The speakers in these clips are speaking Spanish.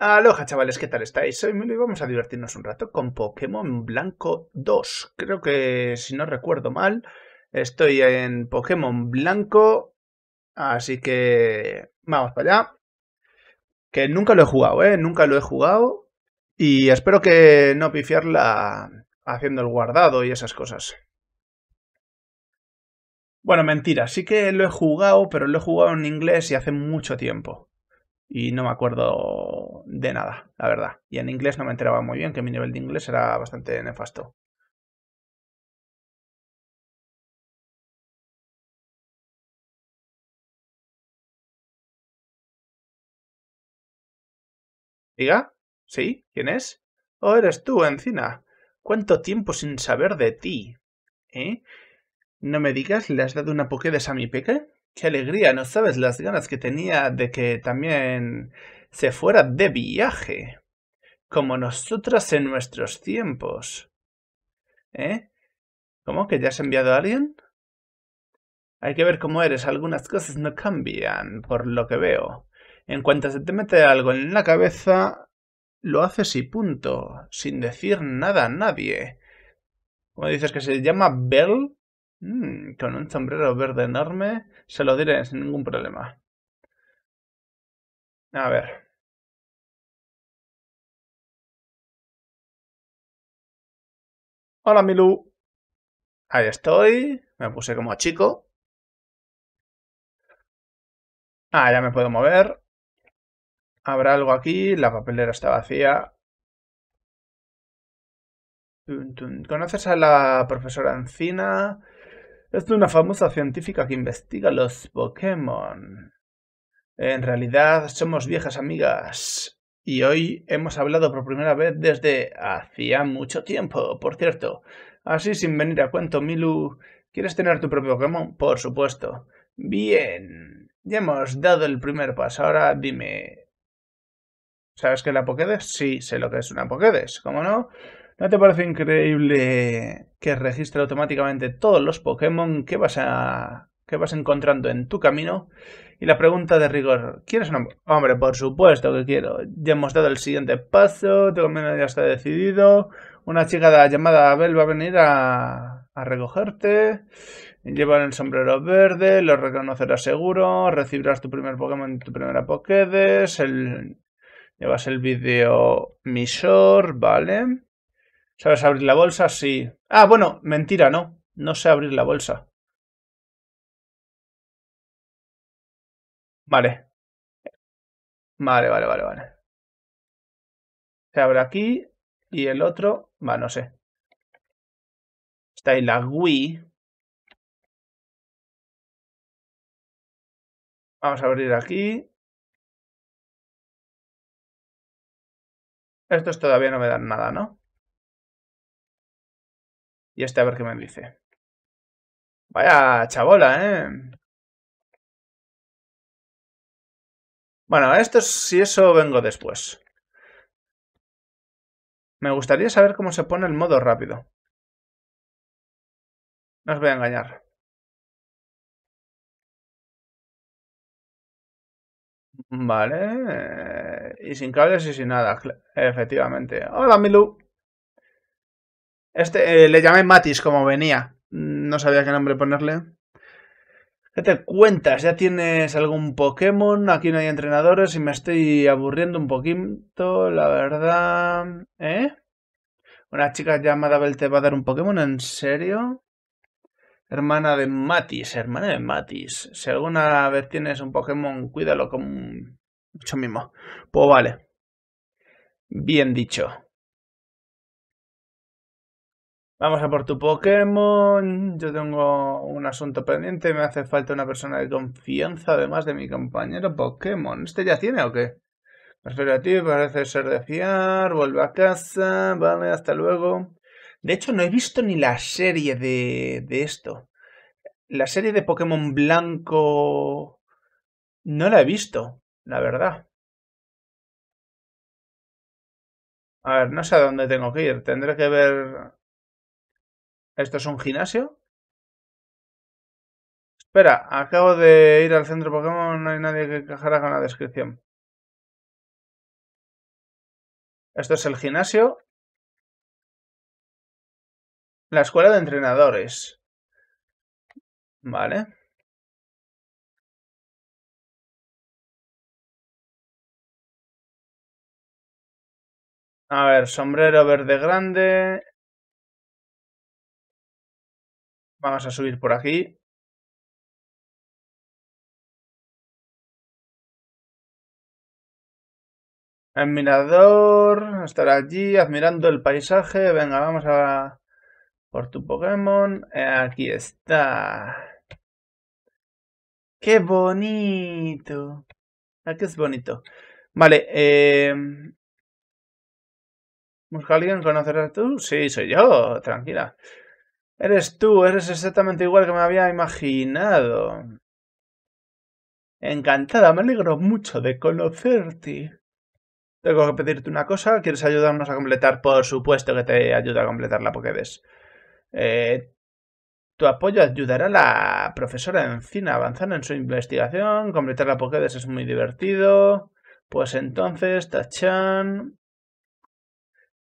Aloha chavales, ¿qué tal estáis? y vamos a divertirnos un rato con Pokémon Blanco 2. Creo que, si no recuerdo mal, estoy en Pokémon Blanco, así que vamos para allá. Que nunca lo he jugado, ¿eh? Nunca lo he jugado y espero que no pifiarla haciendo el guardado y esas cosas. Bueno, mentira, sí que lo he jugado, pero lo he jugado en inglés y hace mucho tiempo y no me acuerdo de nada, la verdad. Y en inglés no me enteraba muy bien, que mi nivel de inglés era bastante nefasto. ¿Diga? ¿Sí? ¿Quién es? ¿O oh, eres tú, Encina? ¿Cuánto tiempo sin saber de ti? ¿Eh? ¿No me digas le has dado una poquedes a mi peque? Qué alegría, no sabes las ganas que tenía de que también se fuera de viaje, como nosotras en nuestros tiempos. ¿Eh? ¿Cómo que ya has enviado a alguien? Hay que ver cómo eres, algunas cosas no cambian, por lo que veo. En cuanto se te mete algo en la cabeza, lo haces y punto, sin decir nada a nadie. ¿Cómo dices que se llama Bell? Mm, con un sombrero verde enorme. Se lo diré sin ningún problema. A ver. Hola, Milu. Ahí estoy. Me puse como chico. Ah, ya me puedo mover. Habrá algo aquí. La papelera está vacía. ¿Conoces a la profesora Encina? Es una famosa científica que investiga los Pokémon. En realidad somos viejas amigas. Y hoy hemos hablado por primera vez desde hacía mucho tiempo, por cierto. Así sin venir a cuento, Milu, ¿quieres tener tu propio Pokémon? Por supuesto. Bien. Ya hemos dado el primer paso. Ahora dime... ¿Sabes qué es la Pokédex? Sí, sé lo que es una Pokédex. ¿Cómo no? ¿No te parece increíble que registre automáticamente todos los Pokémon que vas, a, que vas encontrando en tu camino? Y la pregunta de rigor, ¿quieres un Hombre, por supuesto que quiero. Ya hemos dado el siguiente paso, tu menos ya está decidido. Una chica llamada Abel va a venir a, a recogerte. Llevan el sombrero verde, lo reconocerás seguro, recibirás tu primer Pokémon en tu primera Pokédex, llevas el vídeo Misor, ¿vale? ¿Sabes abrir la bolsa? Sí. Ah, bueno, mentira, no. No sé abrir la bolsa. Vale. Vale, vale, vale, vale. Se abre aquí y el otro... Va, no sé. Está ahí la Wii. Vamos a abrir aquí. Estos todavía no me dan nada, ¿no? Y este a ver qué me dice. Vaya chabola, ¿eh? Bueno, esto si eso vengo después. Me gustaría saber cómo se pone el modo rápido. No os voy a engañar. Vale. Eh, y sin cables y sin nada, efectivamente. Hola, Milu. Este eh, le llamé Matis como venía. No sabía qué nombre ponerle. ¿Qué te cuentas? ¿Ya tienes algún Pokémon? Aquí no hay entrenadores y me estoy aburriendo un poquito, la verdad. ¿Eh? Una chica llamada Bel te va a dar un Pokémon, ¿en serio? Hermana de Matis, hermana de Matis. Si alguna vez tienes un Pokémon, cuídalo con mucho mismo. Pues vale. Bien dicho. Vamos a por tu Pokémon. Yo tengo un asunto pendiente. Me hace falta una persona de confianza, además de mi compañero Pokémon. ¿Este ya tiene o qué? Me a ti, parece ser de fiar. Vuelve a casa. Vale, hasta luego. De hecho, no he visto ni la serie de, de esto. La serie de Pokémon Blanco. No la he visto, la verdad. A ver, no sé a dónde tengo que ir. Tendré que ver esto es un gimnasio. Espera, acabo de ir al centro Pokémon, no hay nadie que cajara con la descripción. Esto es el gimnasio. La escuela de entrenadores. Vale. A ver, sombrero verde grande, Vamos a subir por aquí. Admirador. mirador, estar allí admirando el paisaje. Venga, vamos a por tu Pokémon. Eh, aquí está. ¡Qué bonito! qué es bonito. Vale, eh... ¿Busca alguien conocerás tú? Sí, soy yo, tranquila. Eres tú, eres exactamente igual que me había imaginado. Encantada, me alegro mucho de conocerte. Tengo que pedirte una cosa. ¿Quieres ayudarnos a completar? Por supuesto que te ayuda a completar la Pokédex. Eh, tu apoyo ayudará a la profesora Encina a avanzar en su investigación. Completar la Pokédex es muy divertido. Pues entonces, Tachan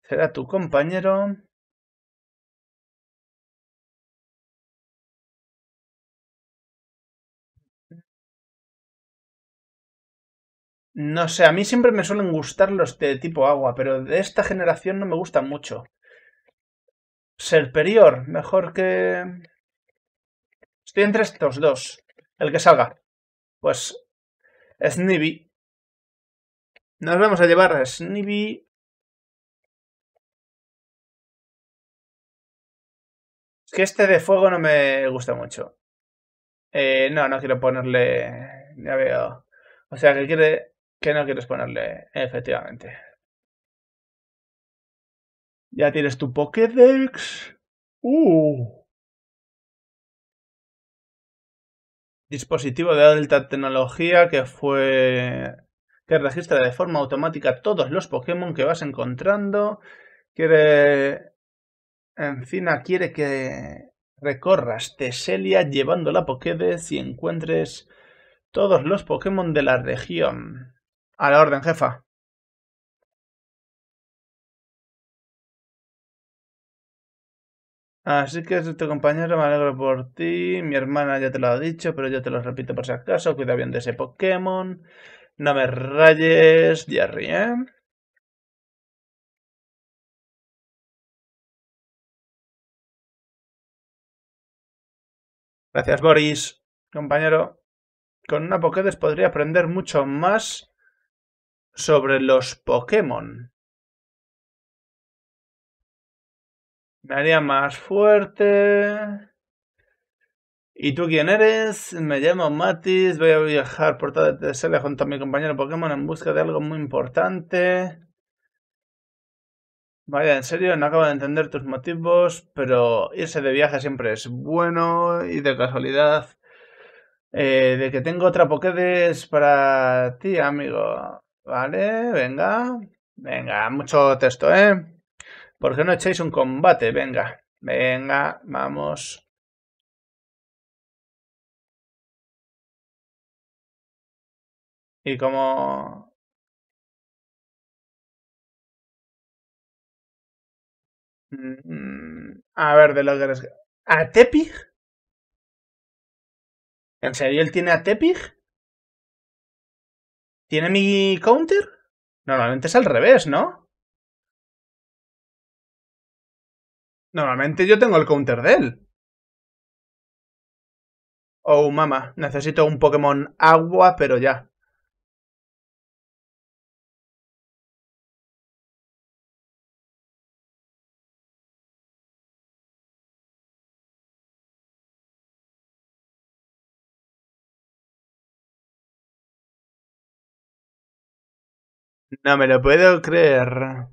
será tu compañero. No sé, a mí siempre me suelen gustar los de tipo agua, pero de esta generación no me gustan mucho. Serperior, mejor que... Estoy entre estos dos. El que salga. Pues... Snivy. Nos vamos a llevar a Snivy. Es que este de fuego no me gusta mucho. Eh, no, no quiero ponerle... Ya veo. O sea que quiere no quieres ponerle, efectivamente. Ya tienes tu Pokédex. ¡Uh! Dispositivo de alta tecnología que fue. que registra de forma automática todos los Pokémon que vas encontrando. Quiere. Encina quiere que recorras Teselia llevando la Pokédex y encuentres todos los Pokémon de la región. A la orden, jefa. Así que es este tu compañero, me alegro por ti. Mi hermana ya te lo ha dicho, pero yo te lo repito por si acaso. Cuida bien de ese Pokémon. No me rayes, Jerry, ¿eh? Gracias, Boris. Compañero, con una Pokédex podría aprender mucho más sobre los Pokémon. Me haría más fuerte. ¿Y tú quién eres? Me llamo Matis, voy a viajar por toda TSL junto a mi compañero Pokémon en busca de algo muy importante. Vaya, en serio, no acabo de entender tus motivos, pero irse de viaje siempre es bueno y de casualidad. Eh, de que tengo otra Pokédex para ti, amigo. Vale, venga. Venga, mucho texto, ¿eh? ¿Por qué no echáis un combate? Venga, venga, vamos. Y como... Mm, a ver, de lo que... ¿A Tepig? ¿En serio él tiene a Tepig? ¿Tiene mi counter? Normalmente es al revés, ¿no? Normalmente yo tengo el counter de él. Oh, mamá, necesito un Pokémon agua, pero ya. No me lo puedo creer.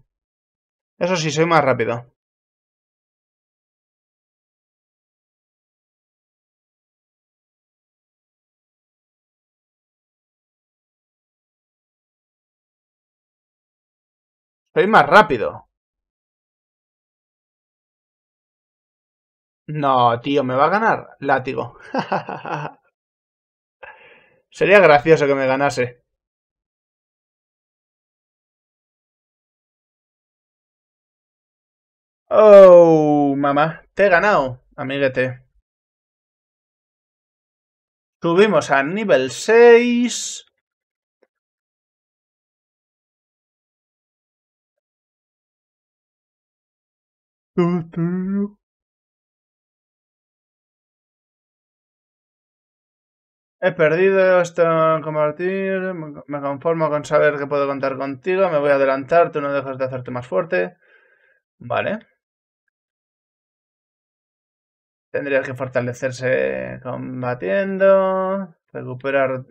Eso sí, soy más rápido. Soy más rápido. No, tío, me va a ganar. Látigo. Sería gracioso que me ganase. ¡Oh, mamá! Te he ganado, amiguete. Subimos a nivel 6. He perdido hasta compartir. Me conformo con saber que puedo contar contigo. Me voy a adelantar. Tú no dejas de hacerte más fuerte. Vale. Tendría que fortalecerse combatiendo, recuperar...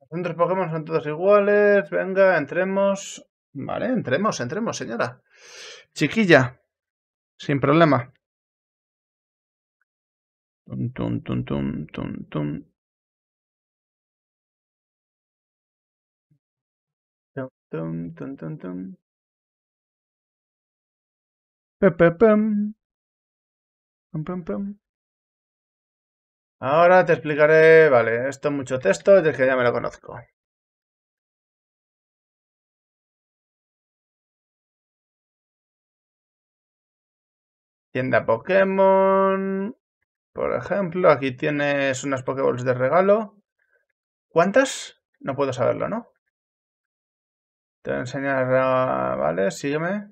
Los centros Pokémon son todos iguales. Venga, entremos. Vale, entremos, entremos, señora. Chiquilla. Sin problema. Tum, tum, tum, tum, tum, tum. Tum, Ahora te explicaré, vale, esto es mucho texto, es que ya me lo conozco. Tienda Pokémon, por ejemplo, aquí tienes unas Pokéballs de regalo. ¿Cuántas? No puedo saberlo, ¿no? Te voy a enseñar, ¿vale? Sígueme.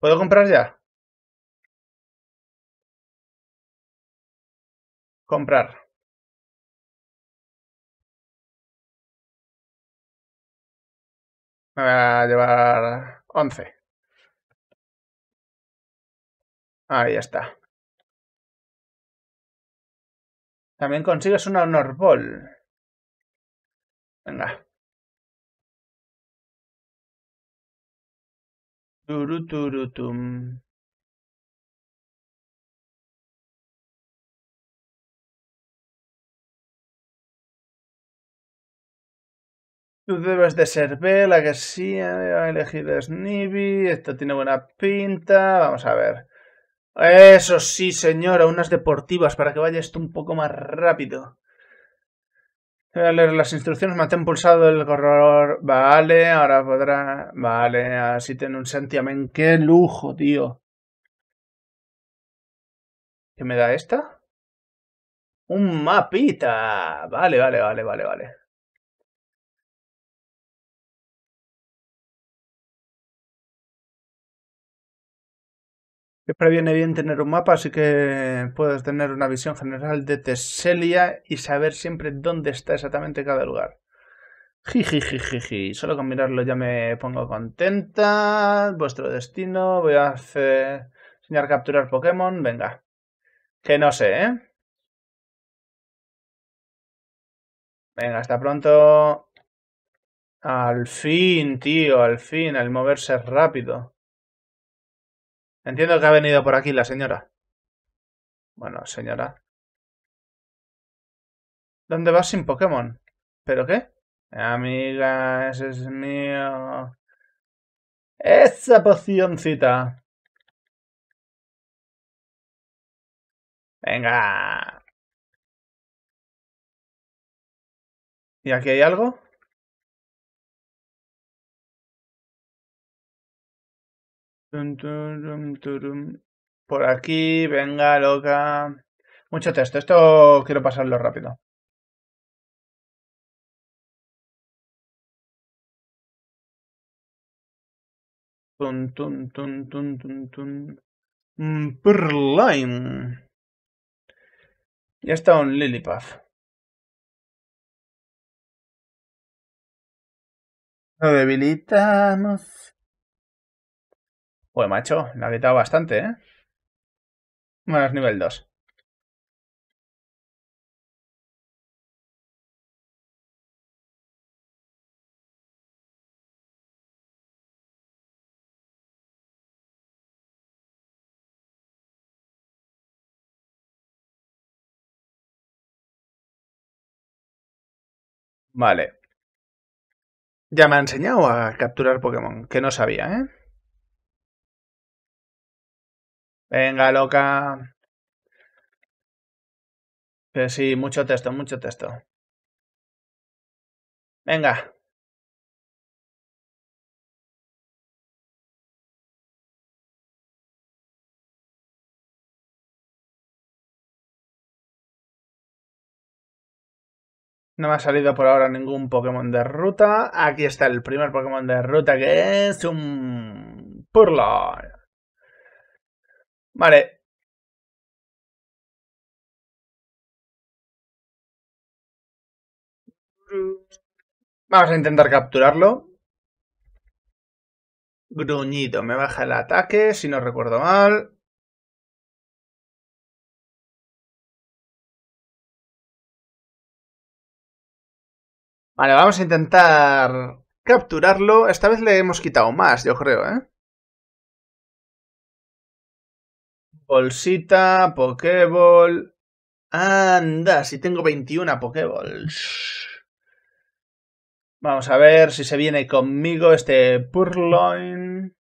¿Puedo comprar ya? Comprar. Me va a llevar once. Ahí está. También consigues una Honor Ball. Venga. Turuturutum. Tú debes de ser Bella, que sí, eh, ha elegido Snivy, esto tiene buena pinta, vamos a ver. Eso sí, señora, unas deportivas para que vaya esto un poco más rápido leer las instrucciones, mantén pulsado el corredor. Vale, ahora podrá. Vale, así tiene un sentiamen. ¡Qué lujo, tío! ¿Qué me da esta? ¡Un mapita! Vale, vale, vale, vale, vale. Siempre viene bien tener un mapa, así que puedes tener una visión general de Teselia y saber siempre dónde está exactamente cada lugar. Jijijijiji, solo con mirarlo ya me pongo contenta. Vuestro destino, voy a hacer... enseñar a capturar Pokémon, venga. Que no sé, ¿eh? Venga, hasta pronto. Al fin, tío, al fin, al moverse rápido. Entiendo que ha venido por aquí la señora. Bueno, señora. ¿Dónde vas sin Pokémon? ¿Pero qué? Amiga, ese es mío. Esa pocióncita Venga. ¿Y aquí hay algo? Por aquí, venga, loca. Mucho texto, esto quiero pasarlo rápido. Tun, mm, Ya está un Lilipaf. Lo debilitamos. Pues macho, la ha quitado bastante, ¿eh? Bueno, es nivel 2. Vale. Ya me ha enseñado a capturar Pokémon, que no sabía, ¿eh? Venga, loca. Que sí, mucho texto, mucho texto. Venga. No me ha salido por ahora ningún Pokémon de ruta. Aquí está el primer Pokémon de ruta que es un Purloin. Vale, Vamos a intentar capturarlo. Gruñido, me baja el ataque, si no recuerdo mal. Vale, vamos a intentar capturarlo. Esta vez le hemos quitado más, yo creo, ¿eh? Bolsita, Pokéball. Anda, si tengo 21 Pokéballs. Vamos a ver si se viene conmigo este Purloin.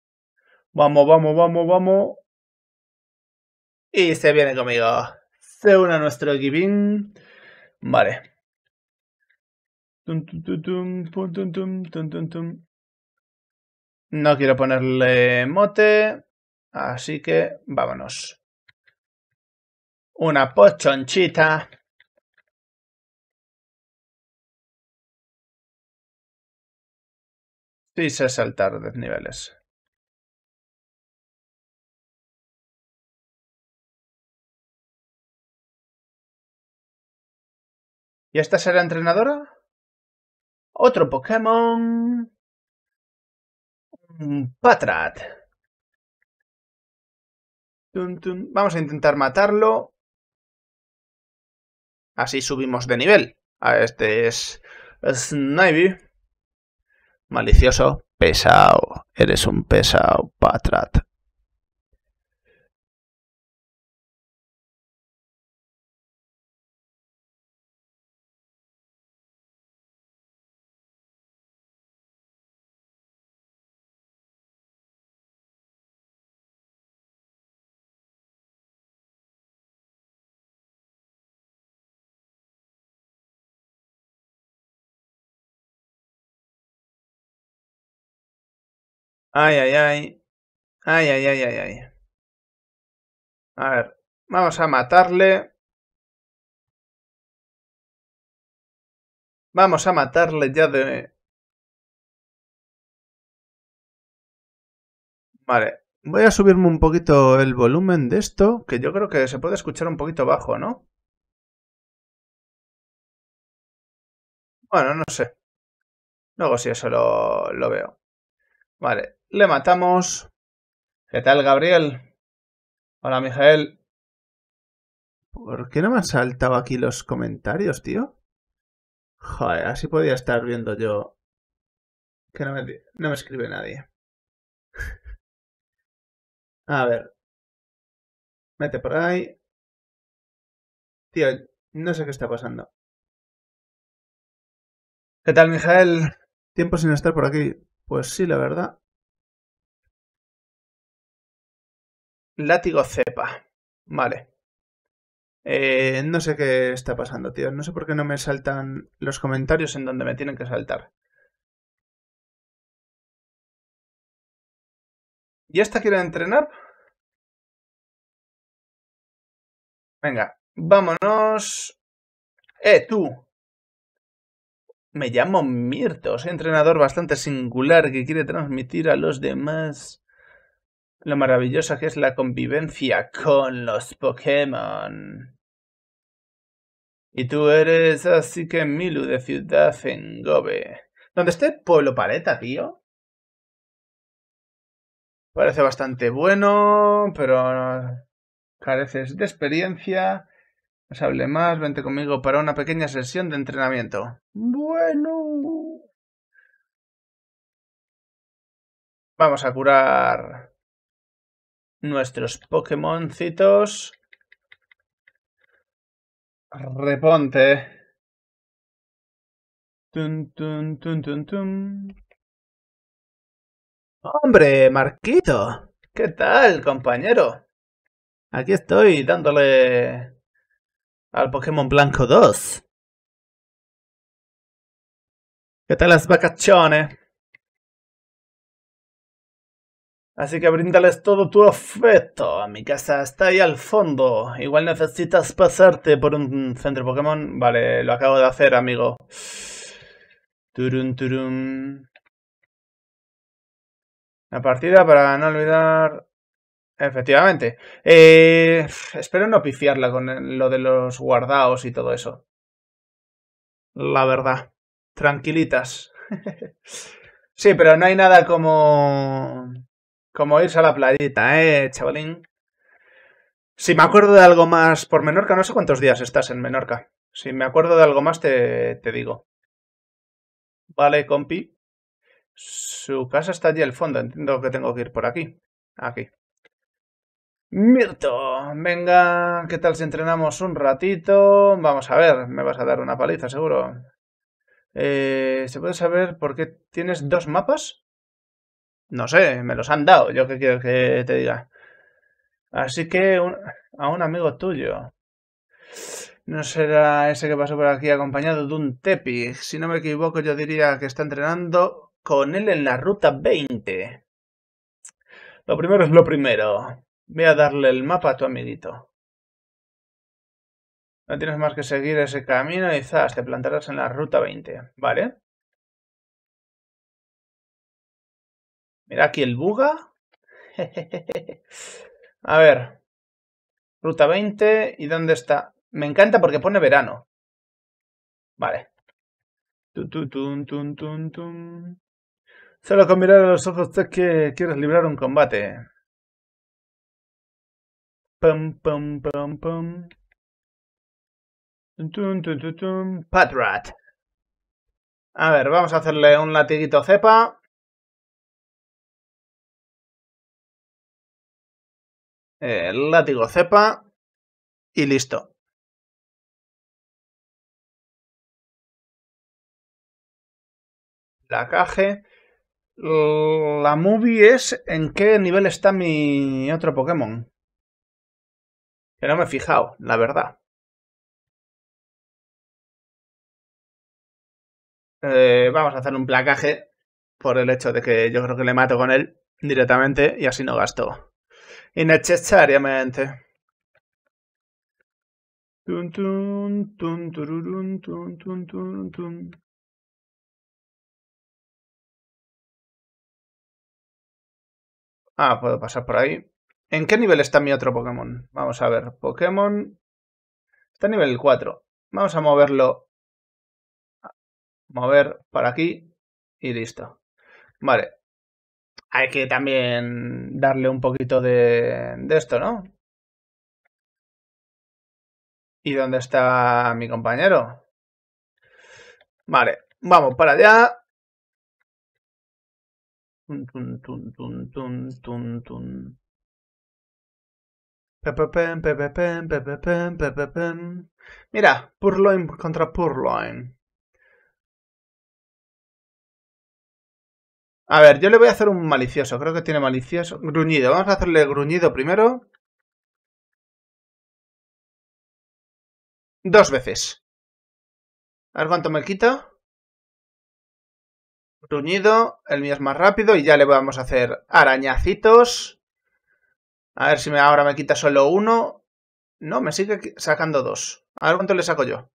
Vamos, vamos, vamos, vamos. Y se viene conmigo. Se une a nuestro Giving. Vale. No quiero ponerle mote. Así que vámonos. Una pochonchita. Y saltar saltar niveles. ¿Y esta será entrenadora? Otro Pokémon. Patrat. Vamos a intentar matarlo. Así subimos de nivel. A este es Snivy. Malicioso. Pesado. Eres un pesado, Patrat. Ay, ay, ay. Ay, ay, ay, ay, ay. A ver, vamos a matarle. Vamos a matarle ya de... Vale, voy a subirme un poquito el volumen de esto, que yo creo que se puede escuchar un poquito bajo, ¿no? Bueno, no sé. Luego si eso lo, lo veo. Vale, le matamos. ¿Qué tal, Gabriel? Hola, Miguel. ¿Por qué no me han saltado aquí los comentarios, tío? Joder, así podía estar viendo yo que no me, no me escribe nadie. A ver. Mete por ahí. Tío, no sé qué está pasando. ¿Qué tal, Miguel? Tiempo sin estar por aquí. Pues sí, la verdad. Látigo cepa. Vale. Eh, no sé qué está pasando, tío. No sé por qué no me saltan los comentarios en donde me tienen que saltar. ¿Y esta quiere entrenar? Venga, vámonos. Eh, tú. Me llamo Mirto, soy entrenador bastante singular que quiere transmitir a los demás lo maravillosa que es la convivencia con los Pokémon. Y tú eres así que Milu de Ciudad en Gobe. ¿Dónde esté Pueblo Paleta, tío? Parece bastante bueno, pero careces de experiencia no se hable más, vente conmigo para una pequeña sesión de entrenamiento. Bueno. Vamos a curar nuestros Pokémoncitos. Reponte. Tun, tun, tun, Hombre, Marquito. ¿Qué tal, compañero? Aquí estoy dándole al Pokémon Blanco 2. ¿Qué tal las vacaciones? Así que brindales todo tu afecto. A mi casa está ahí al fondo. Igual necesitas pasarte por un centro Pokémon. Vale, lo acabo de hacer, amigo. Turun, turun. La partida para no olvidar Efectivamente. Eh, espero no pifiarla con lo de los guardaos y todo eso. La verdad. Tranquilitas. sí, pero no hay nada como... Como irse a la playita, ¿eh, chavalín? Si me acuerdo de algo más por Menorca, no sé cuántos días estás en Menorca. Si me acuerdo de algo más, te, te digo. Vale, compi. Su casa está allí al fondo. Entiendo que tengo que ir por aquí. Aquí. Mirto, venga, ¿qué tal si entrenamos un ratito? Vamos a ver, me vas a dar una paliza, seguro. Eh, ¿Se puede saber por qué tienes dos mapas? No sé, me los han dado, yo qué quiero que te diga. Así que a un amigo tuyo. No será ese que pasó por aquí acompañado de un tepi. Si no me equivoco, yo diría que está entrenando con él en la ruta 20. Lo primero es lo primero. Ve a darle el mapa a tu amiguito. No tienes más que seguir ese camino y zas, te plantarás en la ruta 20, ¿vale? Mira aquí el buga. a ver. Ruta 20, ¿y dónde está? Me encanta porque pone verano. Vale. Solo con mirar a los ojos es que quieres librar un combate. Pum, pum, pum, pum. A ver, vamos a hacerle un latiguito cepa. El látigo cepa. Y listo. La caja. La movie es en qué nivel está mi otro Pokémon. Pero no me he fijado, la verdad. Eh, vamos a hacer un placaje por el hecho de que yo creo que le mato con él directamente y así no gasto. Innecesariamente. Ah, puedo pasar por ahí. ¿En qué nivel está mi otro Pokémon? Vamos a ver, Pokémon... Está a nivel 4. Vamos a moverlo... Mover para aquí y listo. Vale. Hay que también darle un poquito de, esto, ¿no? ¿Y dónde está mi compañero? Vale, vamos para allá. Mira, Purloin contra Purloin. A ver, yo le voy a hacer un malicioso. Creo que tiene malicioso. Gruñido. Vamos a hacerle gruñido primero. Dos veces. A ver cuánto me quita. Gruñido. El mío es más rápido. Y ya le vamos a hacer arañacitos. A ver si ahora me quita solo uno. No, me sigue sacando dos. A ver cuánto le saco yo.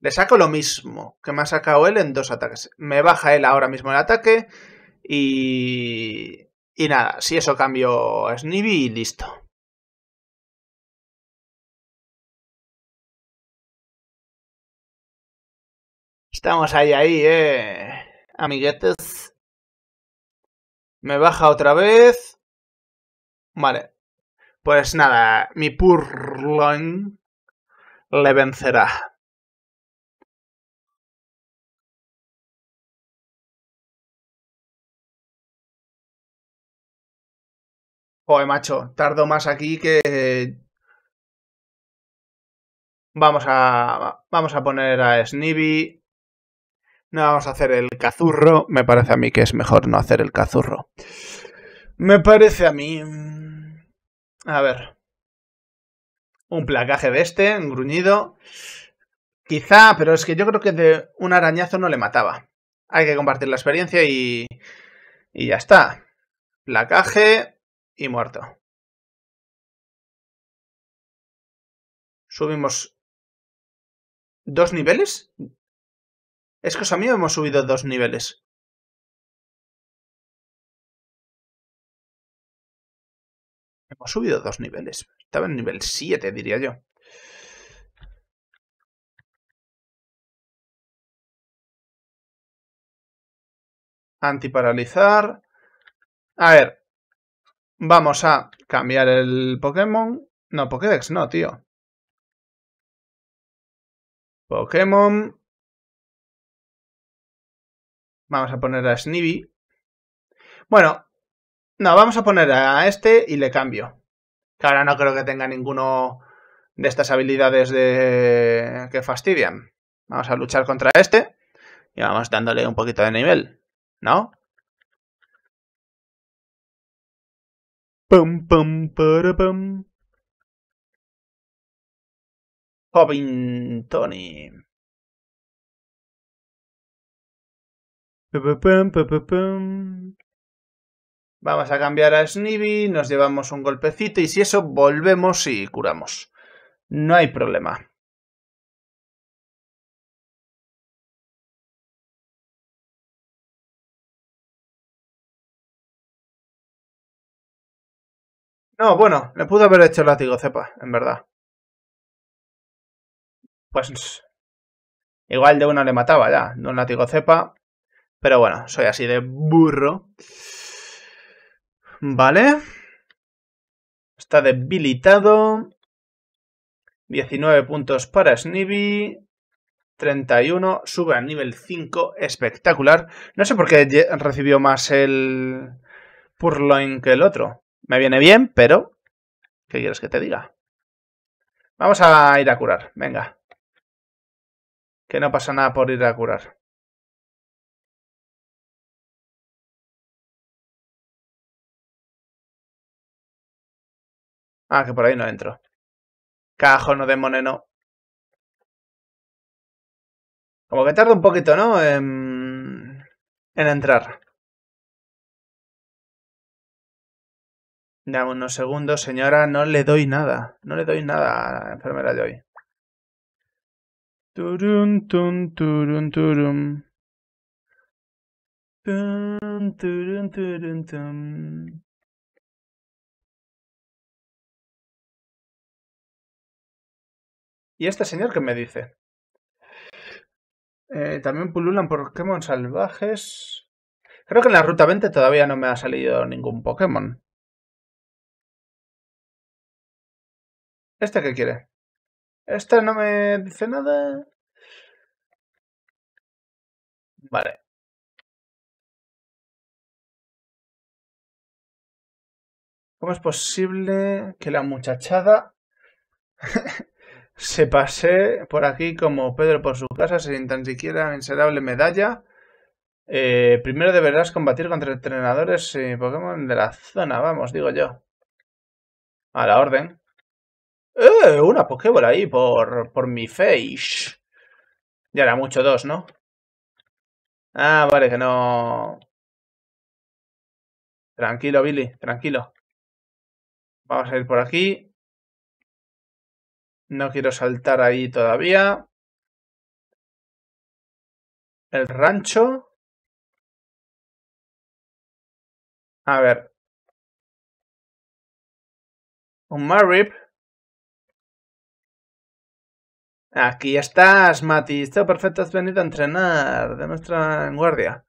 Le saco lo mismo que me ha sacado él en dos ataques. Me baja él ahora mismo el ataque. Y... Y nada, si eso cambio a Snivy listo. Estamos ahí, ahí, eh. Amiguetes. Me baja otra vez. Vale. Pues nada, mi purlón le vencerá. Joder, macho, tardo más aquí que... Vamos a... Vamos a poner a Snivy. No vamos a hacer el cazurro. Me parece a mí que es mejor no hacer el cazurro. Me parece a mí. Mm, a ver. Un placaje de este, un gruñido. Quizá, pero es que yo creo que de un arañazo no le mataba. Hay que compartir la experiencia y. Y ya está. Placaje y muerto. Subimos. ¿Dos niveles? ¿Es que mía hemos subido dos niveles? Hemos subido dos niveles. Estaba en nivel 7, diría yo. Antiparalizar. A ver. Vamos a cambiar el Pokémon. No, Pokédex no, tío. Pokémon. Vamos a poner a Snivy. Bueno, no, vamos a poner a este y le cambio. Que ahora no creo que tenga ninguno de estas habilidades de... que fastidian. Vamos a luchar contra este y vamos dándole un poquito de nivel, ¿no? Pum, pum, para, pum. Tony. Vamos a cambiar a Snivy, nos llevamos un golpecito y si eso volvemos y curamos. No hay problema. No, bueno, le pudo haber hecho el látigo cepa, en verdad. Pues igual de uno le mataba ya, no un látigo cepa. Pero bueno, soy así de burro. Vale. Está debilitado. 19 puntos para Snivy. 31, sube a nivel 5, espectacular. No sé por qué recibió más el Purloin que el otro. Me viene bien, pero... ¿Qué quieres que te diga? Vamos a ir a curar, venga. Que no pasa nada por ir a curar. Ah, que por ahí no entro. Cajón no moneno. Como que tarda un poquito, ¿no? En, entrar. Dame unos segundos, señora. No le doy nada. No le doy nada a la enfermera de hoy. Turun, turun, turun, Turun, turun, ¿Y este señor qué me dice? Eh, también pululan Pokémon salvajes. Creo que en la ruta 20 todavía no me ha salido ningún Pokémon. ¿Este qué quiere? ¿Este no me dice nada? Vale. ¿Cómo es posible que la muchachada Se pasé por aquí como Pedro por su casa sin tan siquiera miserable medalla. Eh, primero deberás combatir contra entrenadores y Pokémon de la zona, vamos, digo yo. A la orden. ¡Eh! Una Pokébola ahí por, por mi face. Ya era mucho dos, ¿no? Ah, vale, que no... Tranquilo, Billy, tranquilo. Vamos a ir por aquí. No quiero saltar ahí todavía. El rancho. A ver. Un Marip. Aquí estás, Mati. Está perfecto. Has venido a entrenar de nuestra guardia.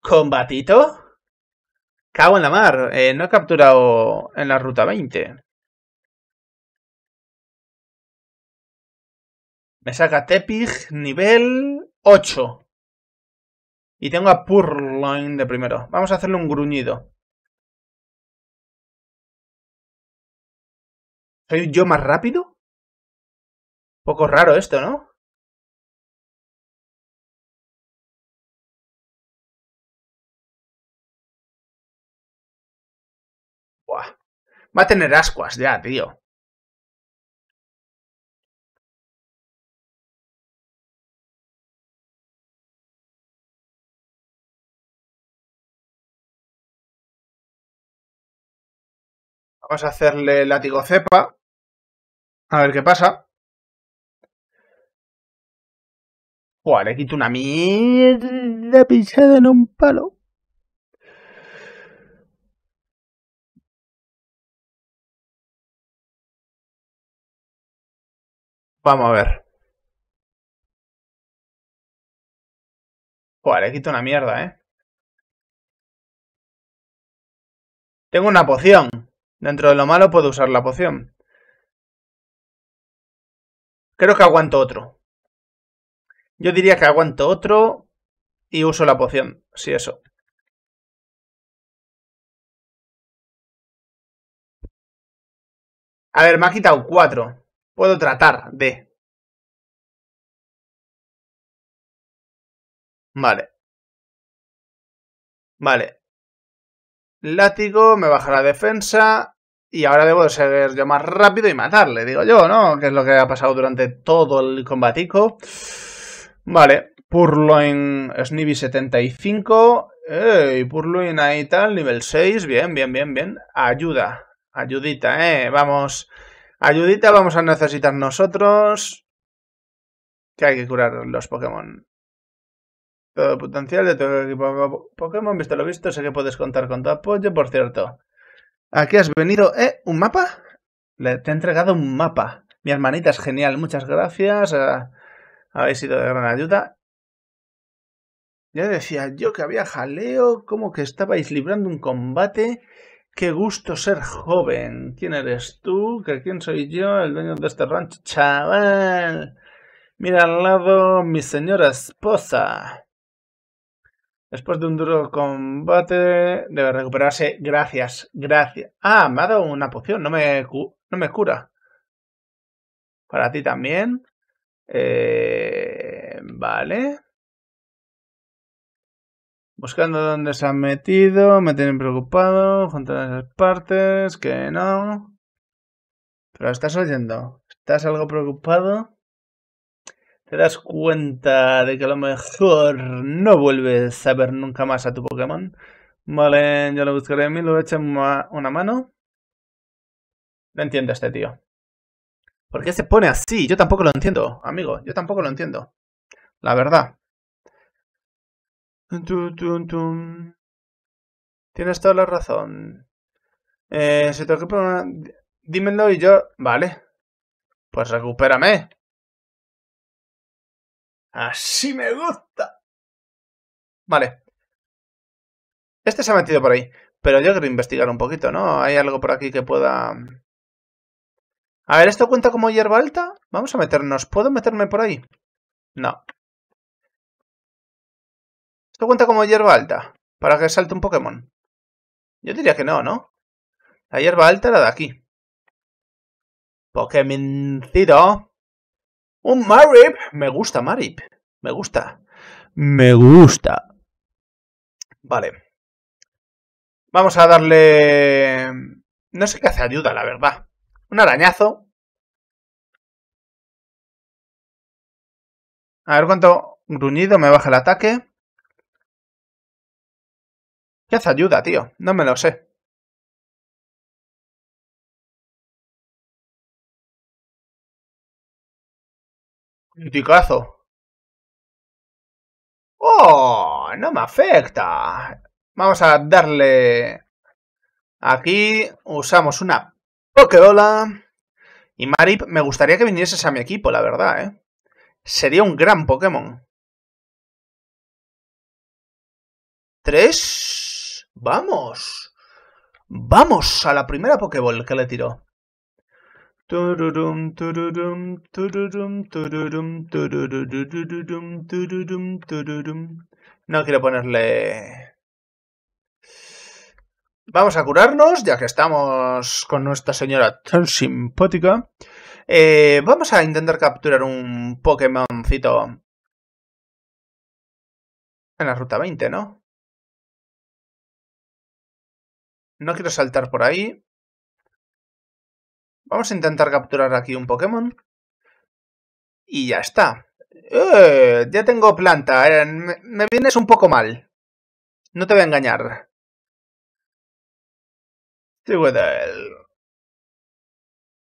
¿Combatito? Cago en la mar. Eh, no he capturado en la ruta 20. Me saca Tepig nivel 8. Y tengo a Purloin de primero. Vamos a hacerle un gruñido. ¿Soy yo más rápido? Poco raro esto, ¿no? Buah. Va a tener ascuas ya, tío. Vamos a hacerle látigo cepa. A ver qué pasa. Buah, le quito una mierda pinchada en un palo. Vamos a ver. Joder, le quito una mierda, ¿eh? Tengo una poción. Dentro de lo malo puedo usar la poción. Creo que aguanto otro. Yo diría que aguanto otro y uso la poción, si eso. A ver, me ha quitado cuatro. Puedo tratar de. Vale. Vale. Látigo, me baja la defensa. Y ahora debo ser yo más rápido y matarle, digo yo, ¿no? Que es lo que ha pasado durante todo el combatico. Vale, Purloin Snivy 75. Ey, Purloin ahí tal, nivel 6. Bien, bien, bien, bien. Ayuda. Ayudita, eh. Vamos. Ayudita vamos a necesitar nosotros. Que hay que curar los Pokémon. Todo potencial de tu equipo Pokémon, visto lo visto, sé que puedes contar con tu apoyo, por cierto. Aquí has venido, ¿eh? ¿Un mapa? Le, te he entregado un mapa. Mi hermanita es genial, muchas gracias. Ah, habéis sido de gran ayuda. Ya decía yo que había jaleo, como que estabais librando un combate. Qué gusto ser joven. ¿Quién eres tú? ¿Que quién soy yo? El dueño de este rancho. Chaval. Mira al lado mi señora esposa. Después de un duro combate, debe recuperarse. Gracias, gracias. Ah, me ha dado una poción, no me, no me cura. Para ti también. Eh, vale. Buscando dónde se ha metido, me tienen preocupado. a las partes, que no. Pero estás oyendo. ¿Estás algo preocupado? te das cuenta de que a lo mejor no vuelves a ver nunca más a tu Pokémon. Vale, yo lo buscaré a mí, lo echo una mano. No entiendo este tío. ¿Por qué se pone así? Yo tampoco lo entiendo, amigo. Yo tampoco lo entiendo. La verdad. Tienes toda la razón. Eh, si te una. Dímelo y yo... Vale. Pues recupérame. Así me gusta. Vale. Este se ha metido por ahí. Pero yo quiero investigar un poquito, ¿no? Hay algo por aquí que pueda... A ver, ¿esto cuenta como hierba alta? Vamos a meternos. ¿Puedo meterme por ahí? No. ¿Esto cuenta como hierba alta? Para que salte un Pokémon. Yo diría que no, ¿no? La hierba alta era de aquí. Pokémoncito. Un Marip. Me gusta Marip. Me gusta. Me gusta. Vale. Vamos a darle... No sé qué hace ayuda, la verdad. Un arañazo. A ver cuánto gruñido me baja el ataque. ¿Qué hace ayuda, tío? No me lo sé. Criticazo. ¡Oh! No me afecta. Vamos a darle... Aquí usamos una Pokébola. Y Marip, me gustaría que vinieses a mi equipo, la verdad, ¿eh? Sería un gran Pokémon. Tres... ¡Vamos! ¡Vamos a la primera Pokéball que le tiró! No quiero ponerle... Vamos a curarnos, ya que estamos con nuestra señora tan simpática. Eh, vamos a intentar capturar un Pokémoncito. En la ruta 20, ¿no? No quiero saltar por ahí. Vamos a intentar capturar aquí un Pokémon. Y ya está. Eh, ya tengo planta. Eh, me, vienes un poco mal. No te voy a engañar.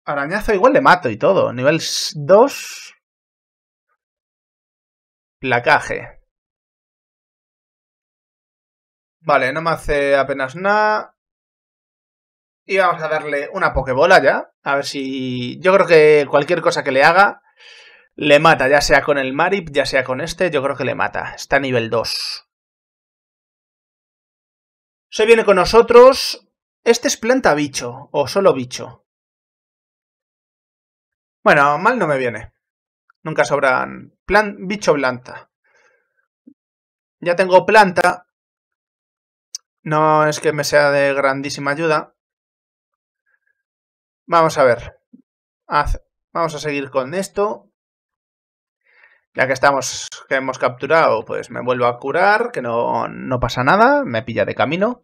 Arañazo igual le mato y todo. Nivel 2. Placaje. Vale, no me hace apenas nada. Y vamos a darle una pokebola ya. A ver si. Yo creo que cualquier cosa que le haga le mata, ya sea con el Marip, ya sea con este, yo creo que le mata. Está a nivel 2. Se viene con nosotros. Este es planta bicho, o solo bicho. Bueno, mal no me viene. Nunca sobran. Plan... Bicho planta. Ya tengo planta. No es que me sea de grandísima ayuda. Vamos a ver. vamos a seguir con esto. Ya que estamos, que hemos capturado, pues me vuelvo a curar, que no, no pasa nada, me pilla de camino.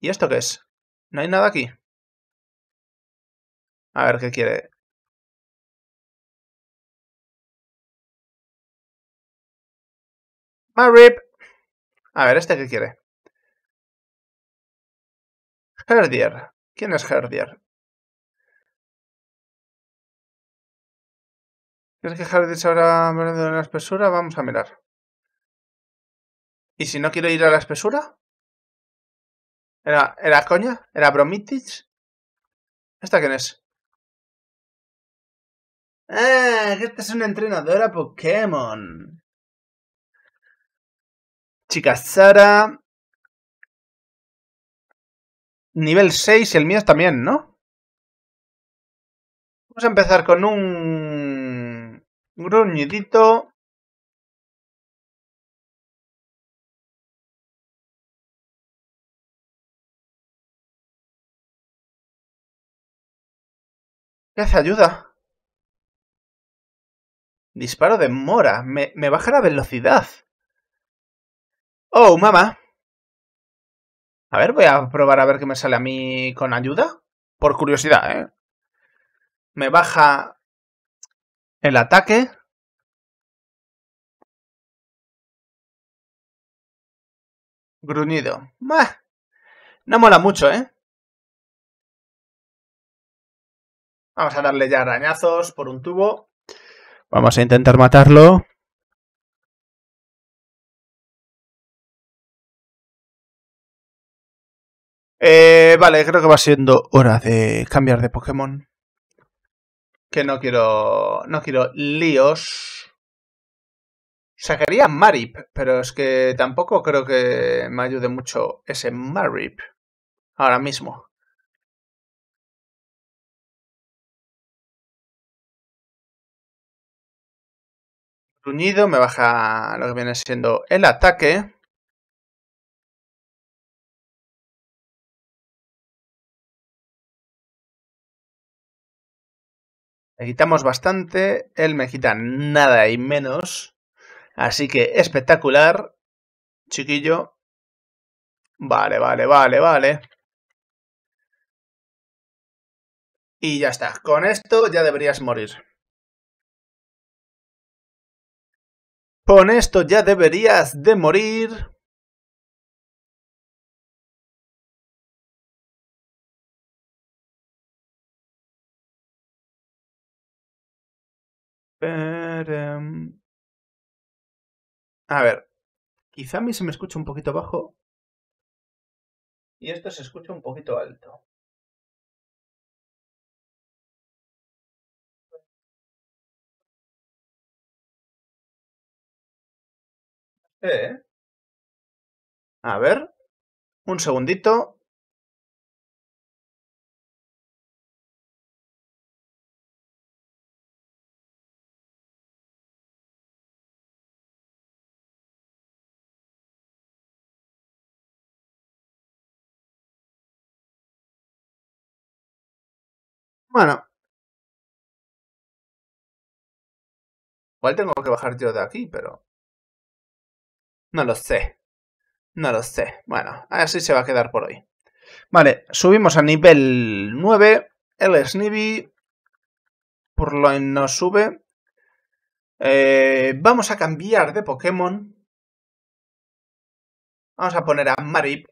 ¿Y esto qué es? No hay nada aquí. A ver qué quiere. Marip. Ah, a ver, ¿este qué quiere? Herdier. ¿Quién es Herdier? ¿Quieres que de ahora me de la espesura? Vamos a mirar. ¿Y si no quiero ir a la espesura? ¿Era, era coña? ¿Era bromitis? ¿Esta quién es? ¡Eh! esta es una entrenadora Pokémon. Chica Sara. Nivel 6, el mío también, ¿no? Vamos a empezar con un gruñidito ¿Qué hace ayuda? Disparo de mora. Me, me baja la velocidad. Oh, mamá. A ver, voy a probar a ver qué me sale a mí con ayuda. Por curiosidad, ¿eh? Me baja el ataque Gruñido. ¡Bah! No mola mucho, ¿eh? Vamos a darle ya arañazos por un tubo. Vamos a intentar matarlo. Eh, vale, creo que va siendo hora de cambiar de Pokémon. Que no quiero. No quiero líos. Sacaría Marip, pero es que tampoco creo que me ayude mucho ese Marip. Ahora mismo. Gruñido me baja lo que viene siendo el ataque. quitamos bastante, él me quita nada y menos. Así que espectacular, chiquillo. Vale, vale, vale, vale. Y ya está. Con esto ya deberías morir. Con esto ya deberías de morir. A ver, quizá a mí se me escucha un poquito bajo. Y esto se escucha un poquito alto. Eh. A ver, un segundito. Bueno. Igual tengo que bajar yo de aquí, pero... No lo sé. No lo sé. Bueno, así se va a quedar por hoy. Vale, subimos a nivel 9. El Snivy por lo que sube. Eh, vamos a cambiar de Pokémon. Vamos a poner a Marip.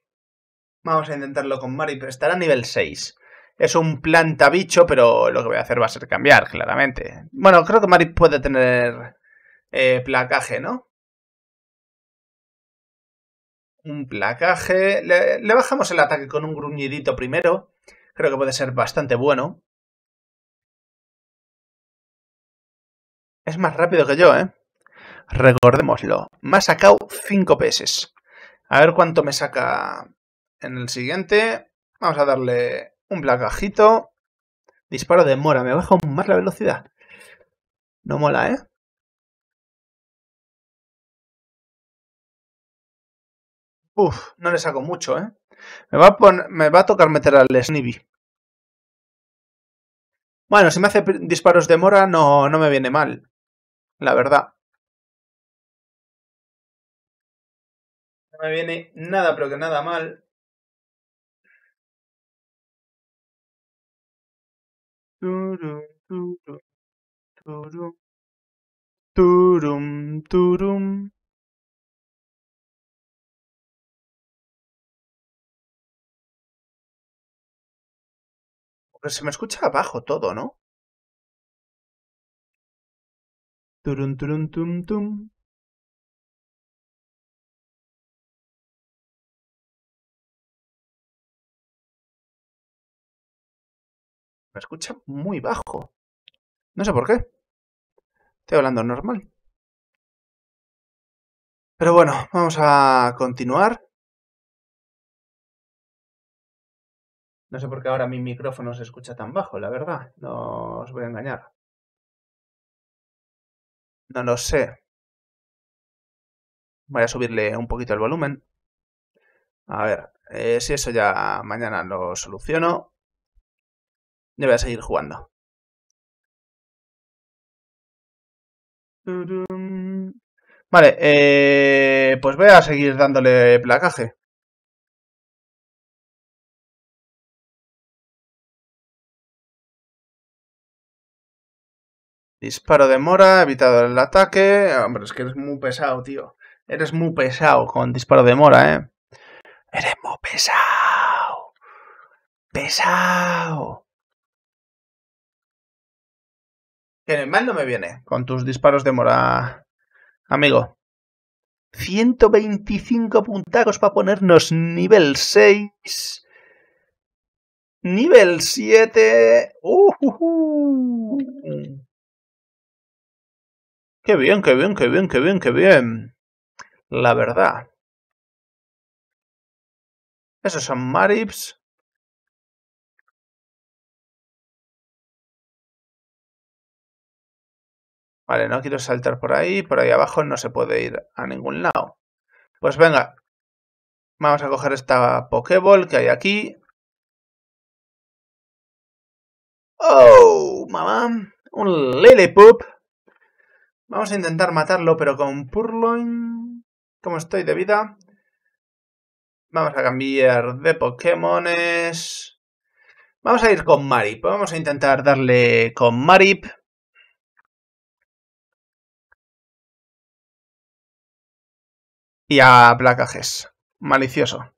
Vamos a intentarlo con Marip. Estará a nivel 6. Es un planta bicho, pero lo que voy a hacer va a ser cambiar, claramente. Bueno, creo que Mari puede tener eh, placaje, ¿no? Un placaje. Le, bajamos el ataque con un gruñidito primero. Creo que puede ser bastante bueno. Es más rápido que yo, ¿eh? Recordémoslo. Me ha sacado 5 PS. A ver cuánto me saca en el siguiente. Vamos a darle un placajito. Disparo de mora. Me baja más la velocidad. No mola, ¿eh? Uf, no le saco mucho, ¿eh? Me va a, me va a tocar meter al Snivy. Bueno, si me hace disparos de mora no, no me viene mal. La verdad. No me viene nada, pero que nada mal. Turum, turum, turum. Turum, turum. Pero se me escucha abajo todo, ¿no? Turum, turum, tum, tum. escucha muy bajo. No sé por qué. Estoy hablando normal. Pero bueno, vamos a continuar. No sé por qué ahora mi micrófono se escucha tan bajo, la verdad. No os voy a engañar. No lo sé. Voy a subirle un poquito el volumen. A ver, eh, si eso ya mañana lo soluciono voy a seguir jugando. Vale, eh, pues voy a seguir dándole placaje. Disparo de mora, evitado el ataque. Ah, hombre, es que eres muy pesado, tío. Eres muy pesado con disparo de mora, ¿eh? Eres muy pesado. Pesado. Que mal no me viene con tus disparos de mora, amigo. 125 puntacos para ponernos nivel 6. Nivel 7. Uh, uh. Qué bien, qué bien, qué bien, qué bien, qué bien. La verdad. Esos son Marips. Vale, no quiero saltar por ahí, por ahí abajo no se puede ir a ningún lado. Pues venga, vamos a coger esta Pokéball que hay aquí. ¡Oh, mamá! Un Lilipop. Vamos a intentar matarlo, pero con Purloin... Como estoy de vida? Vamos a cambiar de Pokémones... Vamos a ir con Marip. Vamos a intentar darle con Marip. y a placajes. Malicioso.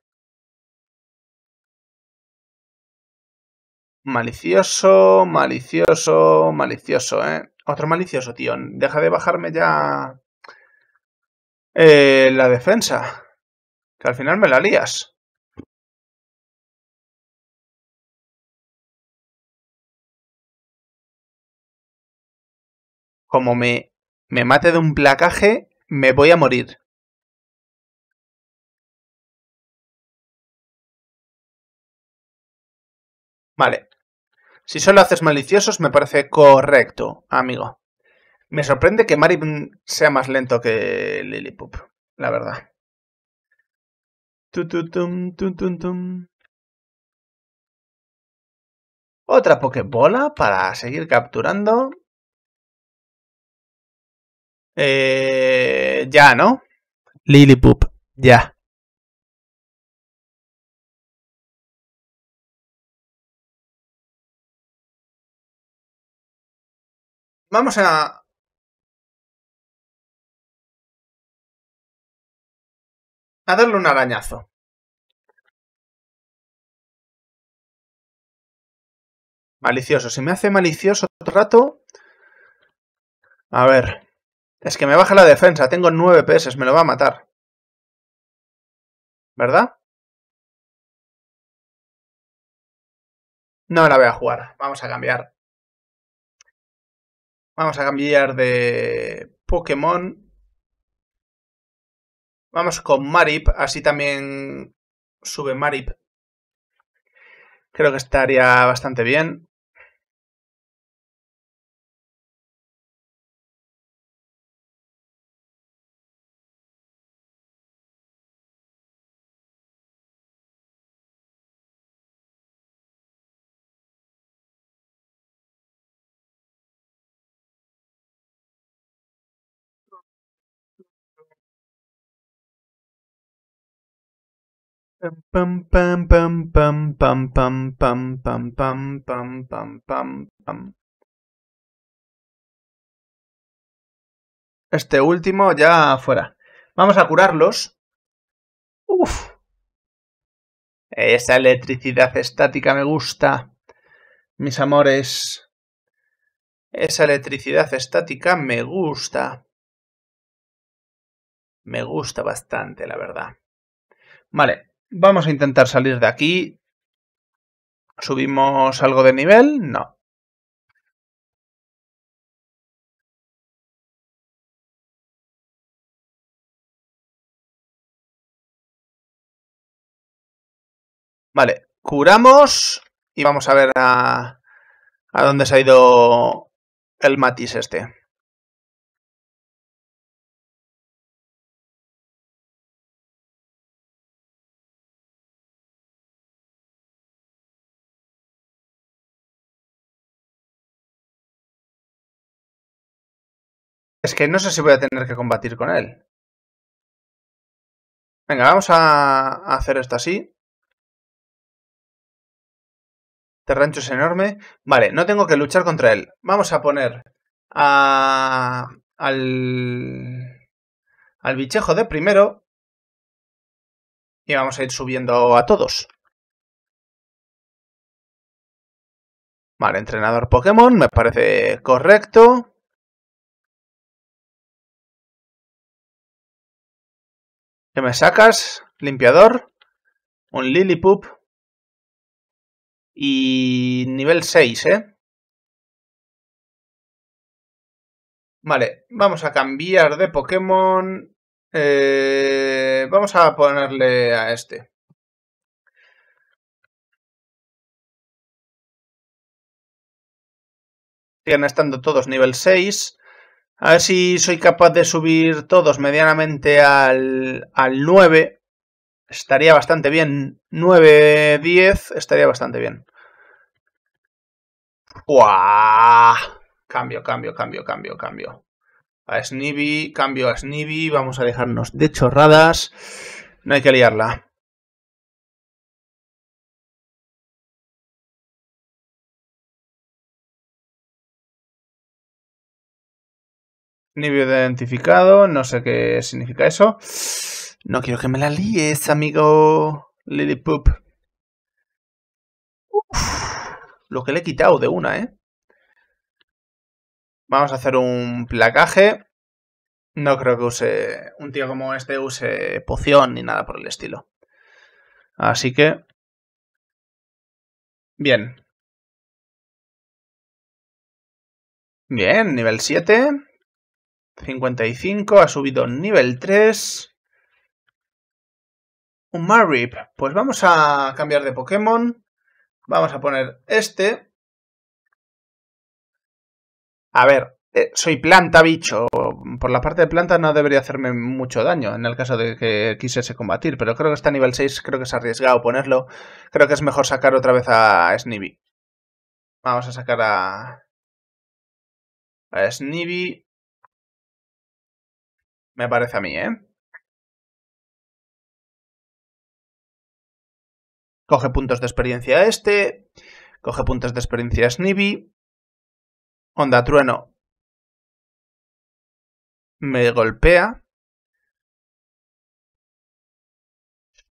Malicioso, malicioso, malicioso, ¿eh? Otro malicioso, tío. Deja de bajarme ya eh, la defensa. Que al final me la lías. Como me, me mate de un placaje, me voy a morir. Vale. Si solo haces maliciosos, me parece correcto, amigo. Me sorprende que Marin sea más lento que Lillipup, la verdad. Otra Pokébola para seguir capturando. Eh, ya, ¿no? Lillipup, ya. vamos a... A darle un arañazo. Malicioso. Si me hace malicioso otro rato... A ver. Es que me baja la defensa. Tengo 9 PS. Me lo va a matar. ¿Verdad? No la voy a jugar. Vamos a cambiar. Vamos a cambiar de Pokémon. Vamos con Marip, así también sube Marip. Creo que estaría bastante bien. pam pam pam pam pam pam pam pam pam pam Este último ya fuera. Vamos a curarlos. Uf. Esa electricidad estática me gusta. Mis amores. Esa electricidad estática me gusta. Me gusta bastante, la verdad. Vale, Vamos a intentar salir de aquí. ¿Subimos algo de nivel? No. Vale, curamos y vamos a ver a, dónde se ha ido el matiz este. Es que no sé si voy a tener que combatir con él. Venga, vamos a hacer esto así. Este rancho es enorme. Vale, no tengo que luchar contra él. Vamos a poner a... al... al bichejo de primero. Y vamos a ir subiendo a todos. Vale, entrenador Pokémon, me parece correcto. ¿Qué me sacas? Limpiador. Un Lillipup. Y nivel 6, ¿eh? Vale, vamos a cambiar de Pokémon. Eh, vamos a ponerle a este. Siguen estando todos nivel 6. A ver si soy capaz de subir todos medianamente al, al 9. Estaría bastante bien. 9, 10, estaría bastante bien. ¡Guau! Cambio, cambio, cambio, cambio, cambio. A Snivy, cambio a Snivy. Vamos a dejarnos de chorradas. No hay que liarla. Nibio identificado, no sé qué significa eso. No quiero que me la líes, amigo Uff, Lo que le he quitado de una, ¿eh? Vamos a hacer un placaje. No creo que use un tío como este use poción ni nada por el estilo. Así que... Bien. Bien, nivel 7. 55, ha subido nivel 3. Un Marip. Pues vamos a cambiar de Pokémon. Vamos a poner este. A ver, eh, soy planta bicho. Por la parte de planta no debería hacerme mucho daño en el caso de que quisiese combatir, pero creo que está a nivel 6, creo que es arriesgado ponerlo. Creo que es mejor sacar otra vez a Snivy. Vamos a sacar a... a Snivy me parece a mí, ¿eh? Coge puntos de experiencia este, coge puntos de experiencia Snivy, Onda Trueno me golpea,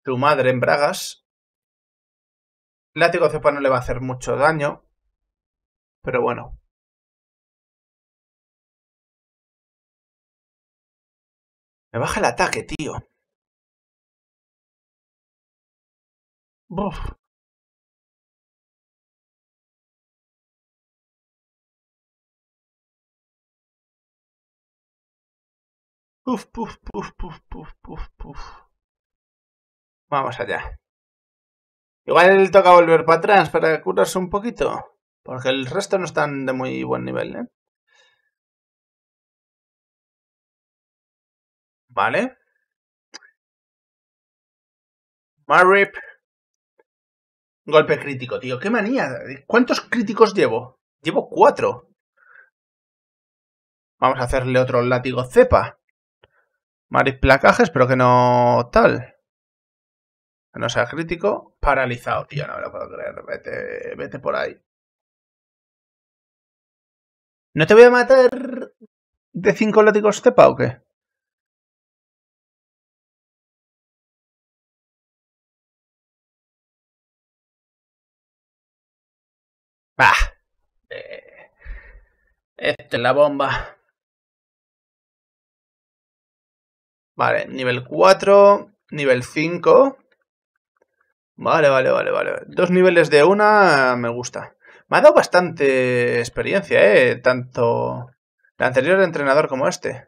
Tu madre en bragas, látigo cepa no le va a hacer mucho daño, pero bueno, Me baja el ataque, tío. buf, Puf, puf, puf, puf, puf, puf, puf. Vamos allá. Igual toca volver para atrás para curarse un poquito. Porque el resto no están de muy buen nivel, ¿eh? ¿vale? Marip Golpe crítico, tío. ¡Qué manía! ¿Cuántos críticos llevo? Llevo cuatro. Vamos a hacerle otro látigo cepa. Marip placajes, pero que no tal. Que no sea crítico. Paralizado, tío. No me lo puedo creer. Vete, vete por ahí. ¿No te voy a matar de cinco látigos cepa o qué? Bah. Ah, eh, este es la bomba. Vale, nivel 4, nivel 5. Vale, vale, vale, vale. Dos niveles de una me gusta. Me ha dado bastante experiencia, ¿eh? Tanto el anterior entrenador como este.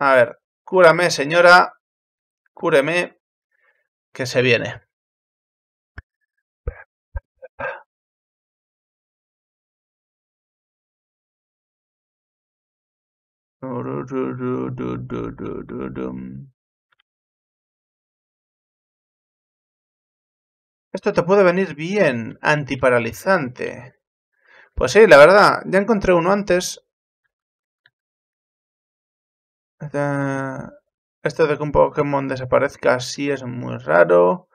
A ver, cúrame, señora. Cúreme. Que se viene. Esto te puede venir bien, antiparalizante. Pues sí, la verdad, ya encontré uno antes. Esto este de que un Pokémon desaparezca sí es muy raro.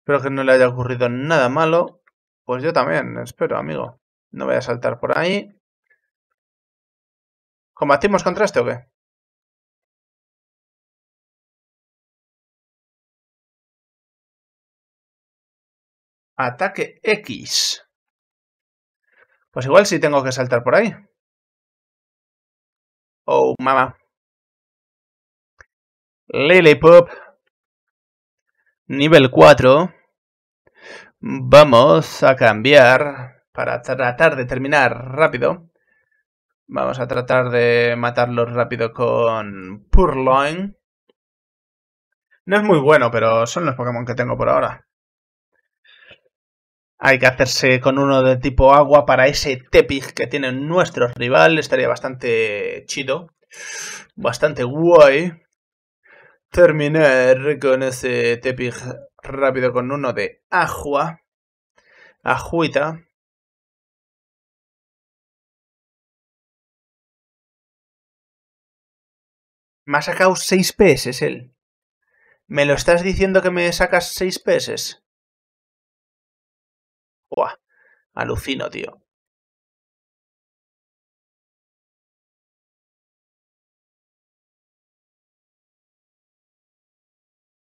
Espero que no le haya ocurrido nada malo. Pues yo también, espero, amigo. No voy a saltar por ahí. ¿Combatimos contra este o qué? Ataque X. Pues igual sí tengo que saltar por ahí. Oh, mamá. pop. Nivel 4. Vamos a cambiar para tratar de terminar rápido. Vamos a tratar de matarlos rápido con Purloin. No es muy bueno, pero son los Pokémon que tengo por ahora. Hay que hacerse con uno de tipo agua para ese Tepig que tiene nuestro rival. Estaría bastante chido. Bastante guay. Terminar con ese Tepig rápido con uno de agua. Ajuita. Me ha sacado 6 PS él. ¿Me lo estás diciendo que me sacas 6 peses. Buah, alucino, tío.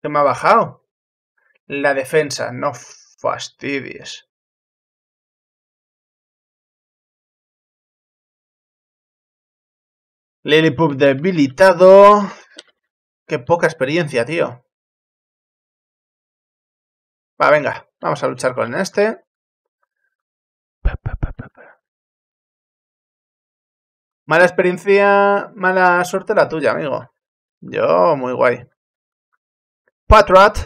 ¿Qué me ha bajado? La defensa, no fastidies. Lilliput debilitado. Qué poca experiencia, tío. Va, venga. Vamos a luchar con este. Mala experiencia, mala suerte la tuya, amigo. Yo, muy guay. Patrat.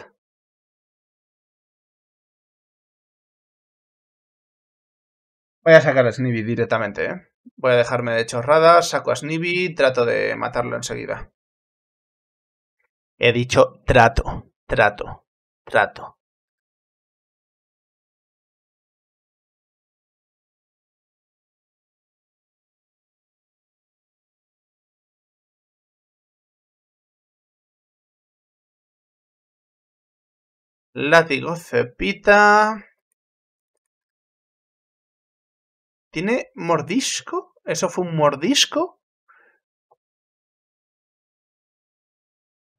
Voy a sacar a Snivy directamente, ¿eh? Voy a dejarme de chorradas, saco a Snivy y trato de matarlo enseguida. He dicho trato, trato, trato. Látigo, cepita. ¿Tiene mordisco? ¿Eso fue un mordisco?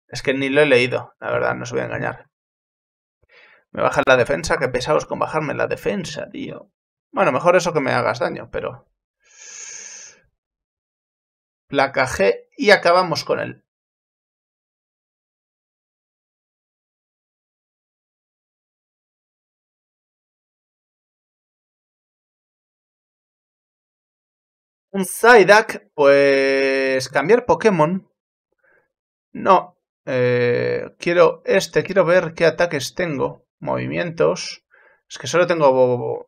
Es que ni lo he leído, la verdad, no os voy a engañar. Me baja la defensa, que pesados con bajarme la defensa, tío. Bueno, mejor eso que me hagas daño, pero... Placa G y acabamos con él. Un Psyduck, pues cambiar Pokémon. No, eh, quiero este, quiero ver qué ataques tengo. Movimientos. Es que solo tengo...